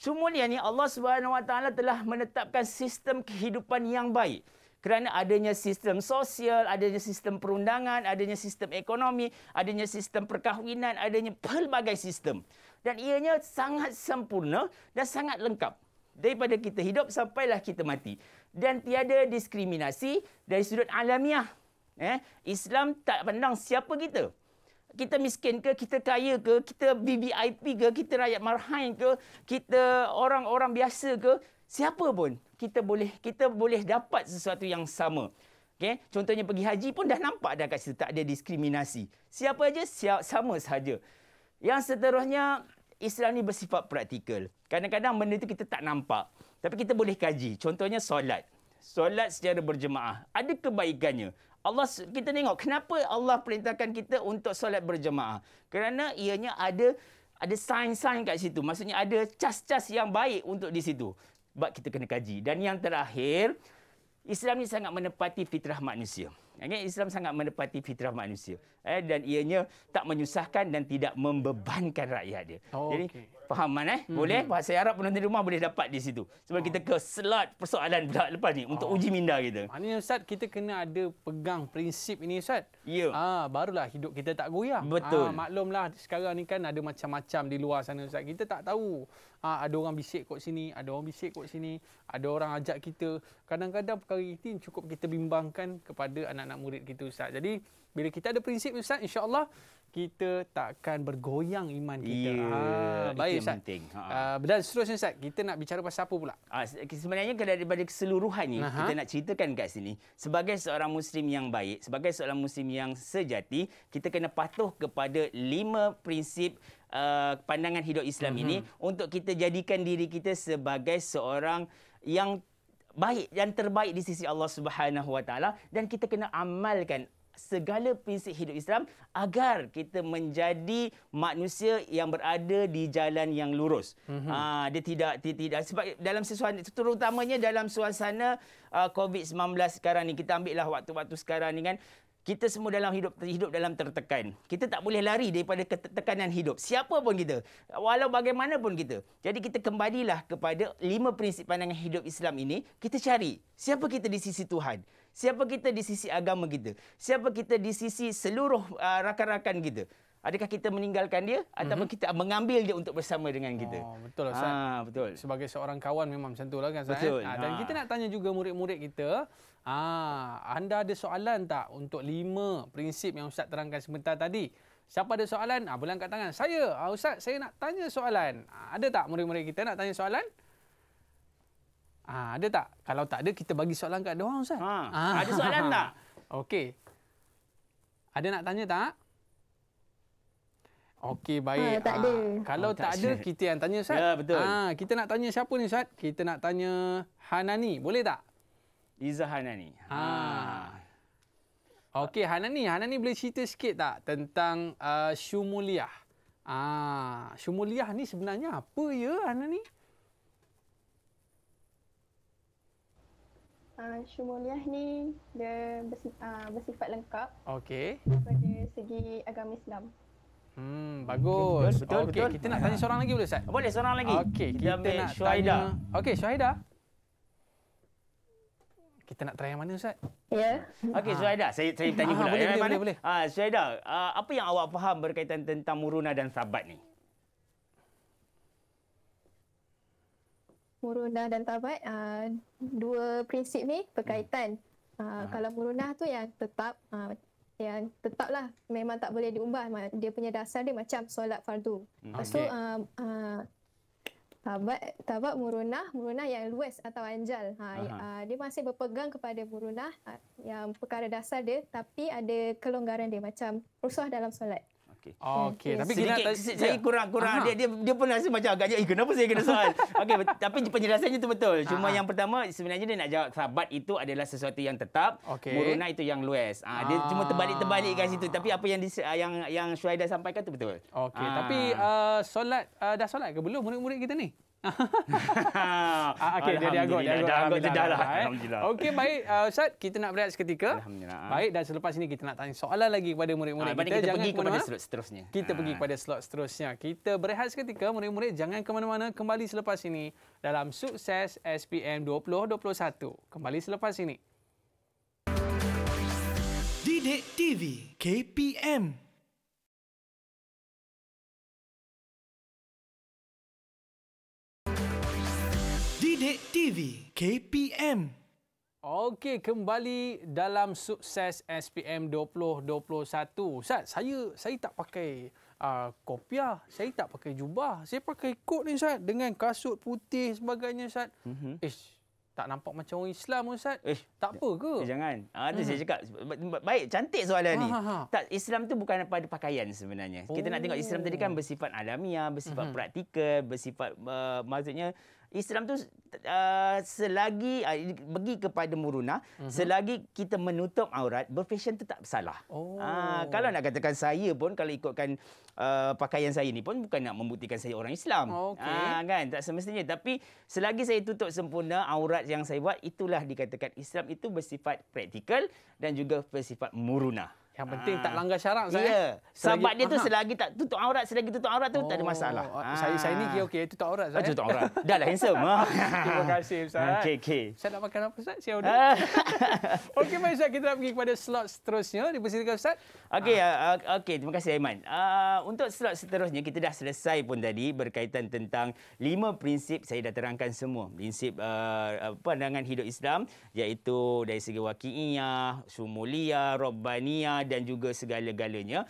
Syumuliyah ni Allah Subhanahu Wa telah menetapkan sistem kehidupan yang baik. Kerana adanya sistem sosial, adanya sistem perundangan, adanya sistem ekonomi, adanya sistem perkahwinan, adanya pelbagai sistem dan ianya sangat sempurna dan sangat lengkap daripada kita hidup sampailah kita mati dan tiada diskriminasi dari sudut alamiah eh Islam tak pandang siapa kita kita miskin ke kita kaya ke kita BBIP ke kita rakyat marhain ke kita orang-orang biasa ke siapa pun kita boleh kita boleh dapat sesuatu yang sama Okay. Contohnya pergi haji pun dah nampak dah kat situ. Tak ada diskriminasi. Siapa aja siap, sama saja. Yang seterusnya, Islam ni bersifat praktikal. Kadang-kadang benda tu kita tak nampak. Tapi kita boleh kaji. Contohnya solat. Solat secara berjemaah. Ada kebaikannya. Allah Kita tengok kenapa Allah perintahkan kita untuk solat berjemaah. Kerana ianya ada ada sign-sign kat situ. Maksudnya ada cas-cas yang baik untuk di situ. Sebab kita kena kaji. Dan yang terakhir, Islam ni sangat menepati fitrah manusia. Okay? Islam sangat menepati fitrah manusia. Eh, dan ianya tak menyusahkan dan tidak membebankan rakyat dia. Oh, Jadi, okay. Faham mana eh? hmm Boleh? Bahasa Arab penonton di rumah boleh dapat di situ. Sebab oh. kita ke slot persoalan pula lepas ni untuk ah. uji minda kita. Maknanya Ustaz, kita kena ada pegang prinsip ini Ustaz. Ya. Yeah. Ah, barulah hidup kita tak goyah. Betul. Ah, maklumlah sekarang ni kan ada macam-macam di luar sana Ustaz. Kita tak tahu. Ah, ada orang bisik kot sini, ada orang bisik kot sini, ada orang ajak kita. Kadang-kadang perkara ini cukup kita bimbangkan kepada anak-anak murid kita Ustaz. Jadi, bila kita ada prinsip Ustaz, insyaAllah kita takkan bergoyang iman kita. Ya, ha, baik Ustaz. Penting. Ha, ha. Ah, dan seterusnya Ustaz, kita nak bicara pasal apa pula? Ha, sebenarnya daripada keseluruhan ini Aha. kita nak ceritakan kat sini. Sebagai seorang Muslim yang baik, sebagai seorang Muslim yang sejati, kita kena patuh kepada lima prinsip uh, pandangan hidup Islam mm-hmm. ini mhm. untuk kita jadikan diri kita sebagai seorang yang baik dan terbaik di sisi Allah Subhanahu Wa Taala dan kita kena amalkan segala prinsip hidup Islam agar kita menjadi manusia yang berada di jalan yang lurus. Mm-hmm. Ha, dia tidak dia tidak sebab dalam suasana terutamanya dalam suasana uh, ah, COVID-19 sekarang ni kita ambillah waktu-waktu sekarang ni kan kita semua dalam hidup hidup dalam tertekan. Kita tak boleh lari daripada ketekanan hidup. Siapa pun kita. Walau bagaimanapun kita. Jadi kita kembalilah kepada lima prinsip pandangan hidup Islam ini. Kita cari siapa kita di sisi Tuhan. Siapa kita di sisi agama kita. Siapa kita di sisi seluruh uh, rakan-rakan kita. Adakah kita meninggalkan dia atau mm-hmm. kita mengambil dia untuk bersama dengan kita? Oh, betul, Ustaz. Ha, betul. Sebagai seorang kawan memang macam itulah kan, Ustaz. Eh? Betul. Ha. Dan ah. kita nak tanya juga murid-murid kita, Ah, anda ada soalan tak untuk lima prinsip yang Ustaz terangkan sebentar tadi? Siapa ada soalan? Ah, boleh angkat tangan. Saya, ah, Ustaz, saya nak tanya soalan. Ah, ada tak murid-murid kita nak tanya soalan? Ah, ada tak? Kalau tak ada, kita bagi soalan kat mereka, Ustaz. Ha, ah. Ada soalan tak? Okey. Ada nak tanya tak? Okey, baik. Ha, tak ada. Ah, kalau oh, tak, tak ada, kita yang tanya, Ustaz. Ya, betul. Ah, kita nak tanya siapa ni, Ustaz? Kita nak tanya Hanani. Boleh tak? Liza Hanani. Ha. ha. Okey, Hanani, Hanani boleh cerita sikit tak tentang uh, Syumuliah? Ah, Syumuliah ni sebenarnya apa ya Hanani? Uh, Syumuliah ni dia bersi- uh, ah, bersifat lengkap. Okay. Daripada segi agama Islam. Hmm, bagus. Betul, betul. Okey, kita nak tanya seorang lagi boleh Ustaz? Boleh seorang lagi. Okay, kita, kita ambil nak Syuhaida. tanya. Okey, Syuhaida kita nak try yang mana Ustaz? Ya. Yeah. Okey, ah. Suhaida. Saya, saya tanya ah, pula. Boleh, boleh, boleh, boleh. Uh, ah, Suhaida, uh, apa yang awak faham berkaitan tentang muruna dan sabat ni? Muruna dan sabat, uh, dua prinsip ni berkaitan. Hmm. Uh, uh. Kalau muruna tu yang tetap, uh, yang tetaplah memang tak boleh diubah. Dia punya dasar dia macam solat fardu. Pastu. okay. tu, uh, uh, Tabat, tabat murunah, murunah yang luas atau anjal. Ha, ya, ah, dia masih berpegang kepada murunah ah, yang perkara dasar dia tapi ada kelonggaran dia macam rusuh dalam solat. Okey. Ah, okey, tapi kena sedikit, saya kurang-kurang dia dia dia pun rasa macam agaknya eh kenapa saya kena soal. Okey, tapi penjelasannya tu betul. Cuma Aha. yang pertama sebenarnya dia nak jawab sahabat itu adalah sesuatu yang tetap, okay. muruna itu yang luas. Ah dia cuma ah. terbalik-terbalik kat situ. Tapi apa yang dis, yang yang Syuaida sampaikan tu betul. Okey, ah. tapi uh, solat uh, dah solat ke belum murid-murid kita ni? ah, okay, dia anggot. Dia anggot sedar lah. Alhamdulillah. Alhamdulillah. Okey, baik. Uh, Ustaz, kita nak berehat seketika. Baik, dan selepas ini kita nak tanya soalan lagi kepada murid-murid ha, kita. Kita jangan pergi kepada mana slot seterusnya. Kita ha. pergi ah. kepada slot seterusnya. Kita berehat seketika, murid-murid. Jangan ke mana-mana. Kembali selepas ini dalam Sukses SPM 2021. Kembali selepas ini. Didik TV KPM Sidik TV KPM. Okey, kembali dalam sukses SPM 2021. Ustaz, saya saya tak pakai uh, kopiah, saya tak pakai jubah. Saya pakai kot ni Ustaz dengan kasut putih sebagainya Ustaz. Mm -hmm. Ish, tak nampak macam orang Islam Ustaz. Eh, tak apa ke? Eh, jangan. Ah, tu hmm. saya cakap. Baik, cantik soalan ni. Ha, ha, ha. Tak Islam tu bukan pada pakaian sebenarnya. Kita oh. nak tengok Islam tadi kan oh. bersifat alamiah, bersifat hmm. praktikal, bersifat uh, maksudnya Islam tu uh, selagi uh, bagi kepada muruna uh mhm. -huh. selagi kita menutup aurat berfashion tak salah. Oh. Uh, kalau nak katakan saya pun kalau ikutkan uh, pakaian saya ni pun bukan nak membuktikan saya orang Islam. Okay. Uh, ah, kan tak semestinya tapi selagi saya tutup sempurna aurat yang saya buat itulah dikatakan Islam itu bersifat praktikal dan juga bersifat muruna. Yang penting ha. tak ah. langgar syarat saya. Yeah. Sebab dia tu selagi tak tutup aurat, selagi tutup aurat tu oh. tak ada oh, masalah. Ha. Saya saya ni okey okey tutup aurat saya. Ah, eh. Tutup aurat. Dah lah handsome. Terima kasih Ustaz. Okey okey. Saya nak makan apa Ustaz? Saya order. okey baik Ustaz, kita nak pergi kepada slot seterusnya di persilakan Ustaz. Okey ha. uh, okey terima kasih Aiman. Uh, untuk slot seterusnya kita dah selesai pun tadi berkaitan tentang lima prinsip saya dah terangkan semua. Prinsip uh, pandangan hidup Islam iaitu dari segi waqi'iyah, sumuliyah, rabbaniyah dan juga segala-galanya.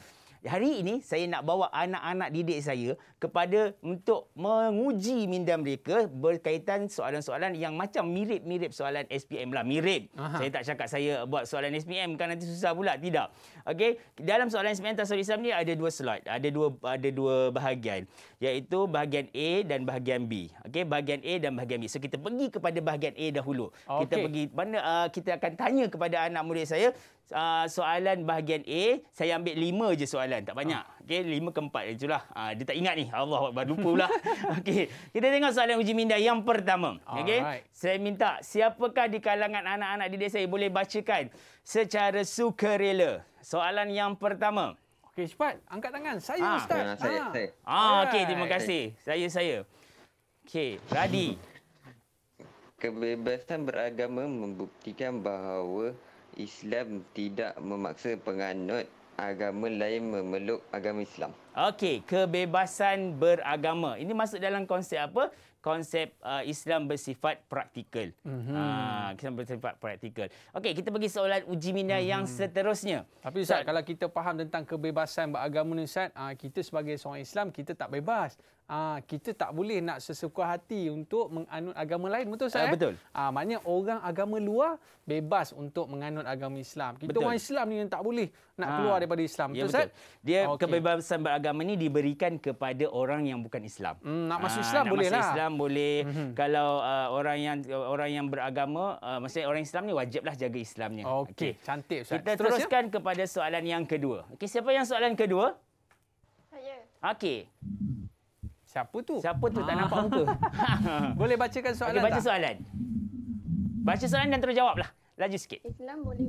Hari ini saya nak bawa anak-anak didik saya kepada untuk menguji minda mereka berkaitan soalan-soalan yang macam mirip-mirip soalan SPM lah. Mirip. Aha. Saya tak cakap saya buat soalan SPM kan nanti susah pula. Tidak. Okey, dalam soalan SPM tasawuf Islam ni ada dua slot. Ada dua ada dua bahagian iaitu bahagian A dan bahagian B. Okey, bahagian A dan bahagian B. So kita pergi kepada bahagian A dahulu. Okay. Kita pergi mana uh, kita akan tanya kepada anak murid saya uh, soalan bahagian A, saya ambil lima je soalan. Tak banyak. Oh. Okey, lima ke empat itulah. Uh, dia tak ingat ni. Allah baru lupa pula. Okey, kita tengok soalan uji minda yang pertama. Okey, saya minta siapakah di kalangan anak-anak di desa yang boleh bacakan secara sukarela? Soalan yang pertama. Okey, cepat. Angkat tangan. Saya, ha. Ustaz. Ya, saya, ha. saya. Ah, okey. Terima kasih. Saya, saya. Okey, ready. Kebebasan beragama membuktikan bahawa Islam tidak memaksa penganut agama lain memeluk agama Islam. Okey, kebebasan beragama. Ini masuk dalam konsep apa? Konsep uh, Islam bersifat praktikal. Mm-hmm. Ha, bersifat praktikal. Okey, kita bagi soalan uji minda mm-hmm. yang mhm. seterusnya. Tapi Ustaz, so, kalau kita faham tentang kebebasan beragama ni Ustaz, ah, kita sebagai seorang Islam, kita tak bebas. Ah kita tak boleh nak sesuka hati untuk menganut agama lain betul tak? Uh, ah, eh? betul. Ah maknanya orang agama luar bebas untuk menganut agama Islam. Kita betul. orang Islam ni yang tak boleh nak ah. keluar ha. daripada Islam ya, betul tak? dia okay. kebebasan beragama ni diberikan kepada orang yang bukan Islam. Hmm, nak ah, masuk ha, Islam boleh lah. Islam boleh. Mm-hmm. Kalau uh, orang yang orang yang beragama uh, maksudnya orang Islam ni wajiblah jaga Islamnya. Okey. Okay. Cantik Ustaz. Kita Seterusnya? teruskan kepada soalan yang kedua. Okey siapa yang soalan kedua? Saya. Okey. Siapa tu? Siapa tu? Ha. Tak ah. nampak muka. boleh bacakan soalan okay, baca tak? Baca soalan. Baca soalan dan terus jawablah. Laju sikit. Islam boleh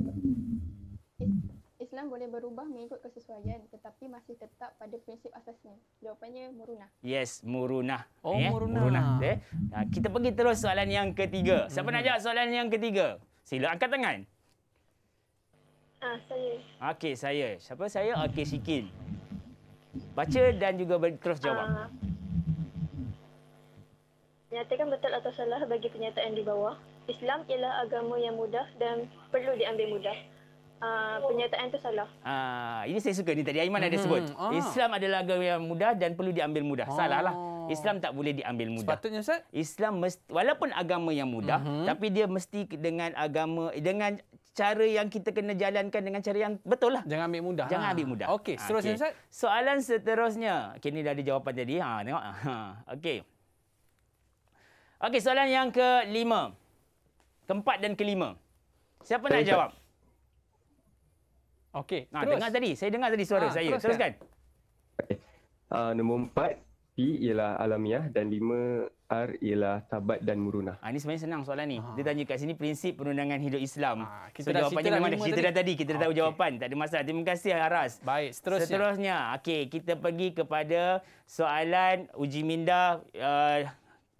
Islam boleh berubah mengikut kesesuaian tetapi masih tetap pada prinsip asasnya. Jawapannya murunah. Yes, murunah. Oh, yeah. murunah. murunah. Okay. Eh, nah, kita pergi terus soalan yang ketiga. Siapa hmm. nak jawab soalan yang ketiga? Sila angkat tangan. Ah, saya. Okey, saya. Siapa saya? Okey, Sikin. Baca dan juga terus jawab. Ah. Nyatakan betul atau salah bagi penyataan di bawah. Islam ialah agama yang mudah dan perlu diambil mudah. Uh, ah, penyataan itu salah. Ah, ini saya suka ni tadi Aiman hmm. ada sebut. Hmm. Ah. Islam adalah agama yang mudah dan perlu diambil mudah. Lah. Ah. Salahlah. Islam tak boleh diambil mudah. Sepatutnya Ustaz, Islam mesti walaupun agama yang mudah mm-hmm. tapi dia mesti dengan agama dengan cara yang kita kena jalankan dengan cara yang betul lah. Jangan ambil mudah. Jangan ha. ambil mudah. Okey, ah, seterusnya okay. Ustaz. Soalan seterusnya. Okey ni dah ada jawapan tadi. Ha tengok. Ha. Okey. Okey, soalan yang kelima. Keempat dan kelima. Siapa saya nak jawab? Okey, nah, ha, terus. Dengar tadi. Saya dengar tadi suara ha, saya. Teruskan. Okay. Eh, uh, nombor empat, P ialah alamiah dan lima, R ialah tabat dan murunah. Ha, ini sebenarnya senang soalan ni. Ha. Dia tanya kat sini prinsip perundangan hidup Islam. Ha, kita so, dah jawapannya memang dah cerita dah tadi. Kita dah tahu okay. jawapan. Tak ada masalah. Terima kasih Aras. Baik, seterusnya. Seterusnya, okay, kita pergi kepada soalan uji minda uh,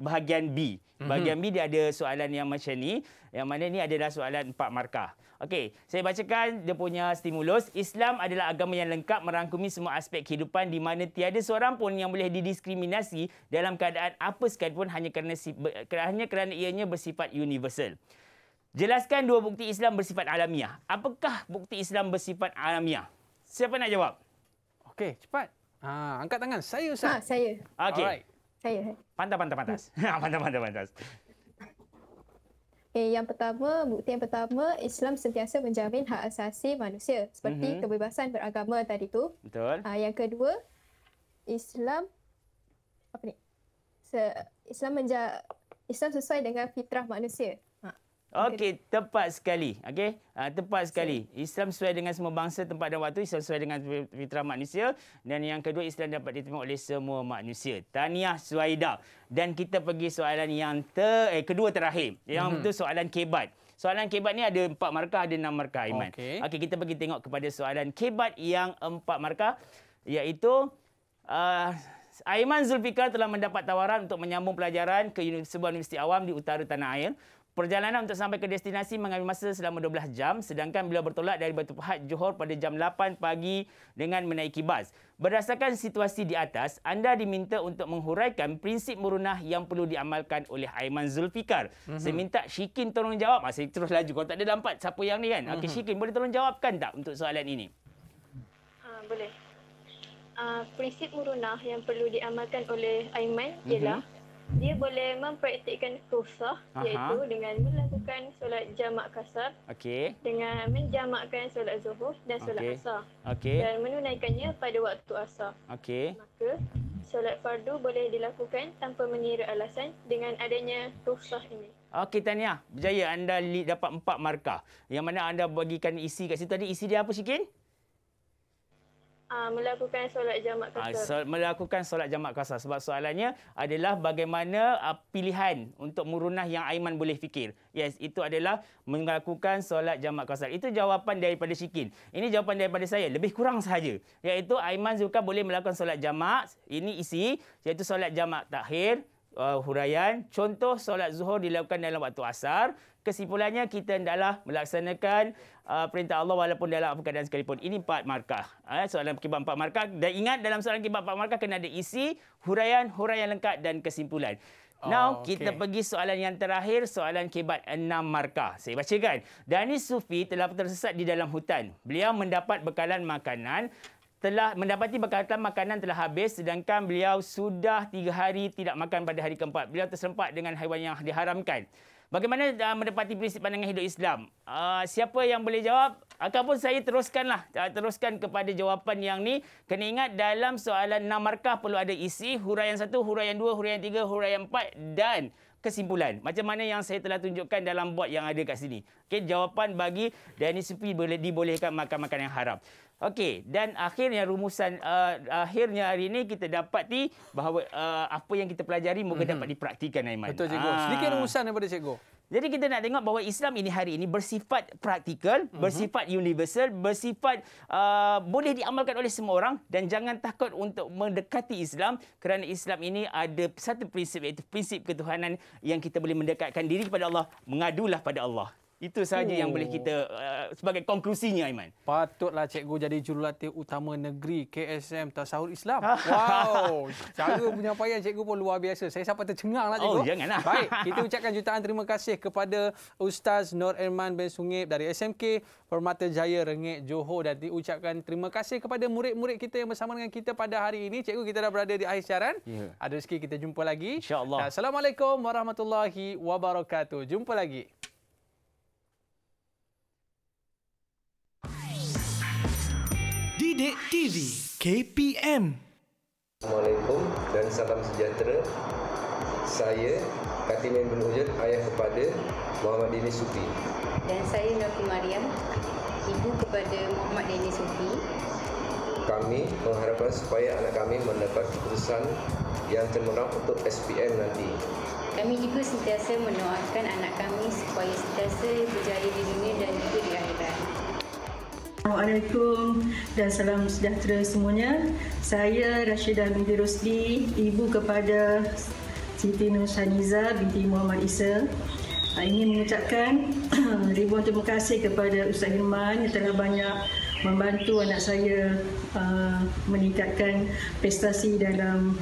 bahagian B. Mhm. Bahagian mm-hmm. B dia ada soalan yang macam ni. Yang mana ni adalah soalan 4 markah. Okey, saya bacakan dia punya stimulus. Islam adalah agama yang lengkap merangkumi semua aspek kehidupan di mana tiada seorang pun yang boleh didiskriminasi dalam keadaan apa sekalipun hanya kerana hanya kerana ianya bersifat universal. Jelaskan dua bukti Islam bersifat alamiah. Apakah bukti Islam bersifat alamiah? Siapa nak jawab? Okey, cepat. Ha, angkat tangan. Saya, Ustaz. Ha, saya. Okey. Alright. Saya. Pantas, pantas, pantas. Hmm. pantas, pantas, pantas. Okay, eh, yang pertama, bukti yang pertama, Islam sentiasa menjamin hak asasi manusia seperti mm-hmm. kebebasan beragama tadi tu. Betul. Ah, yang kedua, Islam apa ni? Islam menja Islam sesuai dengan fitrah manusia. Okey, tepat sekali. Okey, uh, tepat sekali. Okay. Islam sesuai dengan semua bangsa, tempat dan waktu. Islam sesuai dengan fitrah manusia. Dan yang kedua, Islam dapat diterima oleh semua manusia. Tahniah Suhaidah. Dan kita pergi soalan yang ter, eh, kedua terakhir. Yang itu mm-hmm. soalan kebat. Soalan kebat ni ada empat markah, ada enam markah, Iman. Okey, okay, kita pergi tengok kepada soalan kebat yang empat markah. Iaitu... Uh, Aiman Zulfikar telah mendapat tawaran untuk menyambung pelajaran ke sebuah universiti awam di utara tanah air. Perjalanan untuk sampai ke destinasi mengambil masa selama 12 jam sedangkan beliau bertolak dari Batu Pahat Johor pada jam 8 pagi dengan menaiki bas. Berdasarkan situasi di atas, anda diminta untuk menghuraikan prinsip murunah yang perlu diamalkan oleh Aiman Zulfikar. Mm-hmm. Saya minta Shikin tolong jawab. Masih terus laju. Kalau tak ada lambat, siapa yang ni kan? Mm-hmm. Okey, mhm. Shikin boleh tolong jawabkan tak untuk soalan ini? Uh, boleh. Uh, prinsip murunah yang perlu diamalkan oleh Aiman mm-hmm. ialah dia boleh mempraktikkan kufah iaitu dengan melakukan solat jamak kasar okay. dengan menjamakkan solat zuhur dan solat okay. asar okay. dan menunaikannya pada waktu asar. Okay. Maka solat fardu boleh dilakukan tanpa mengira alasan dengan adanya kufah ini. Okey Tania, berjaya anda dapat empat markah. Yang mana anda bagikan isi kat situ tadi, isi dia apa Syikin? Ah, melakukan solat jamak qasar. Ah, ha, so, melakukan solat jamak qasar sebab soalannya adalah bagaimana uh, pilihan untuk murunah yang Aiman boleh fikir. Yes, itu adalah melakukan solat jamak qasar. Itu jawapan daripada Syikin. Ini jawapan daripada saya lebih kurang sahaja iaitu Aiman suka boleh melakukan solat jamak. Ini isi iaitu solat jamak takhir. Uh, huraian contoh solat zuhur dilakukan dalam waktu asar kesimpulannya kita hendaklah melaksanakan uh, perintah Allah walaupun dalam apa keadaan sekalipun. Ini empat markah. Uh, soalan kibar empat markah. Dan ingat dalam soalan kibar empat markah kena ada isi, huraian, huraian lengkap dan kesimpulan. Now, okay. Oh, kita pergi soalan yang terakhir, soalan kebat enam markah. Saya bacakan. Dani Sufi telah tersesat di dalam hutan. Beliau mendapat bekalan makanan, telah mendapati bekalan makanan telah habis sedangkan beliau sudah tiga hari tidak makan pada hari keempat. Beliau terserempak dengan haiwan yang diharamkan. Bagaimana uh, mendapati prinsip pandangan hidup Islam? Uh, siapa yang boleh jawab? Ataupun saya teruskanlah. Uh, teruskan kepada jawapan yang ni. Kena ingat dalam soalan enam markah perlu ada isi. Huraian satu, huraian dua, huraian tiga, huraian empat dan kesimpulan. Macam mana yang saya telah tunjukkan dalam bot yang ada kat sini. Okay, jawapan bagi Danny Supi boleh dibolehkan makan makanan yang haram. Okey, dan akhirnya rumusan uh, akhirnya hari ini kita dapati bahawa uh, apa yang kita pelajari mungkin mm -hmm. dapat dipraktikan Aiman. Betul cikgu. Aa. Ah. Sedikit rumusan daripada cikgu. Jadi kita nak tengok bahawa Islam ini hari ini bersifat praktikal, mm -hmm. bersifat universal, bersifat uh, boleh diamalkan oleh semua orang dan jangan takut untuk mendekati Islam kerana Islam ini ada satu prinsip iaitu prinsip ketuhanan yang kita boleh mendekatkan diri kepada Allah, mengadulah pada Allah. Itu sahaja oh. yang boleh kita uh, sebagai konklusinya Aiman. Patutlah cikgu jadi jurulatih utama negeri KSM Tasawuf Islam. Wow, cara punya payah cikgu pun luar biasa. Saya sampai tercenganglah cikgu. Oh, janganlah. Baik, kita ucapkan jutaan terima kasih kepada Ustaz Nur Aiman bin Sungip dari SMK Permata Jaya Rengit Johor dan diucapkan terima kasih kepada murid-murid kita yang bersama dengan kita pada hari ini. Cikgu kita dah berada di akhir siaran. Yeah. Ada rezeki kita jumpa lagi. insya Assalamualaikum warahmatullahi wabarakatuh. Jumpa lagi. Bidik TV KPM Assalamualaikum dan salam sejahtera Saya Katimin bin Ujud Ayah kepada Muhammad Dini Sufi Dan saya Naku Mariam Ibu kepada Muhammad Dini Sufi Kami mengharapkan supaya anak kami mendapat keputusan yang cemerlang untuk SPM nanti kami juga sentiasa mendoakan anak kami supaya sentiasa berjaya di dunia Assalamualaikum dan salam sejahtera semuanya. Saya Rashida binti Rosli, ibu kepada Siti Nur Shaniza binti Muhammad Isa. Saya ah, ingin mengucapkan ribuan terima kasih kepada Ustaz Hilman yang telah banyak membantu anak saya uh, meningkatkan prestasi dalam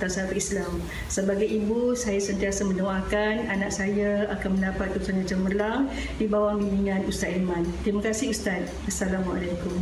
Tasha Islam. Sebagai ibu, saya sentiasa mendoakan anak saya akan mendapat keputusan yang cemerlang di bawah bimbingan Ustaz Iman. Terima kasih Ustaz. Assalamualaikum.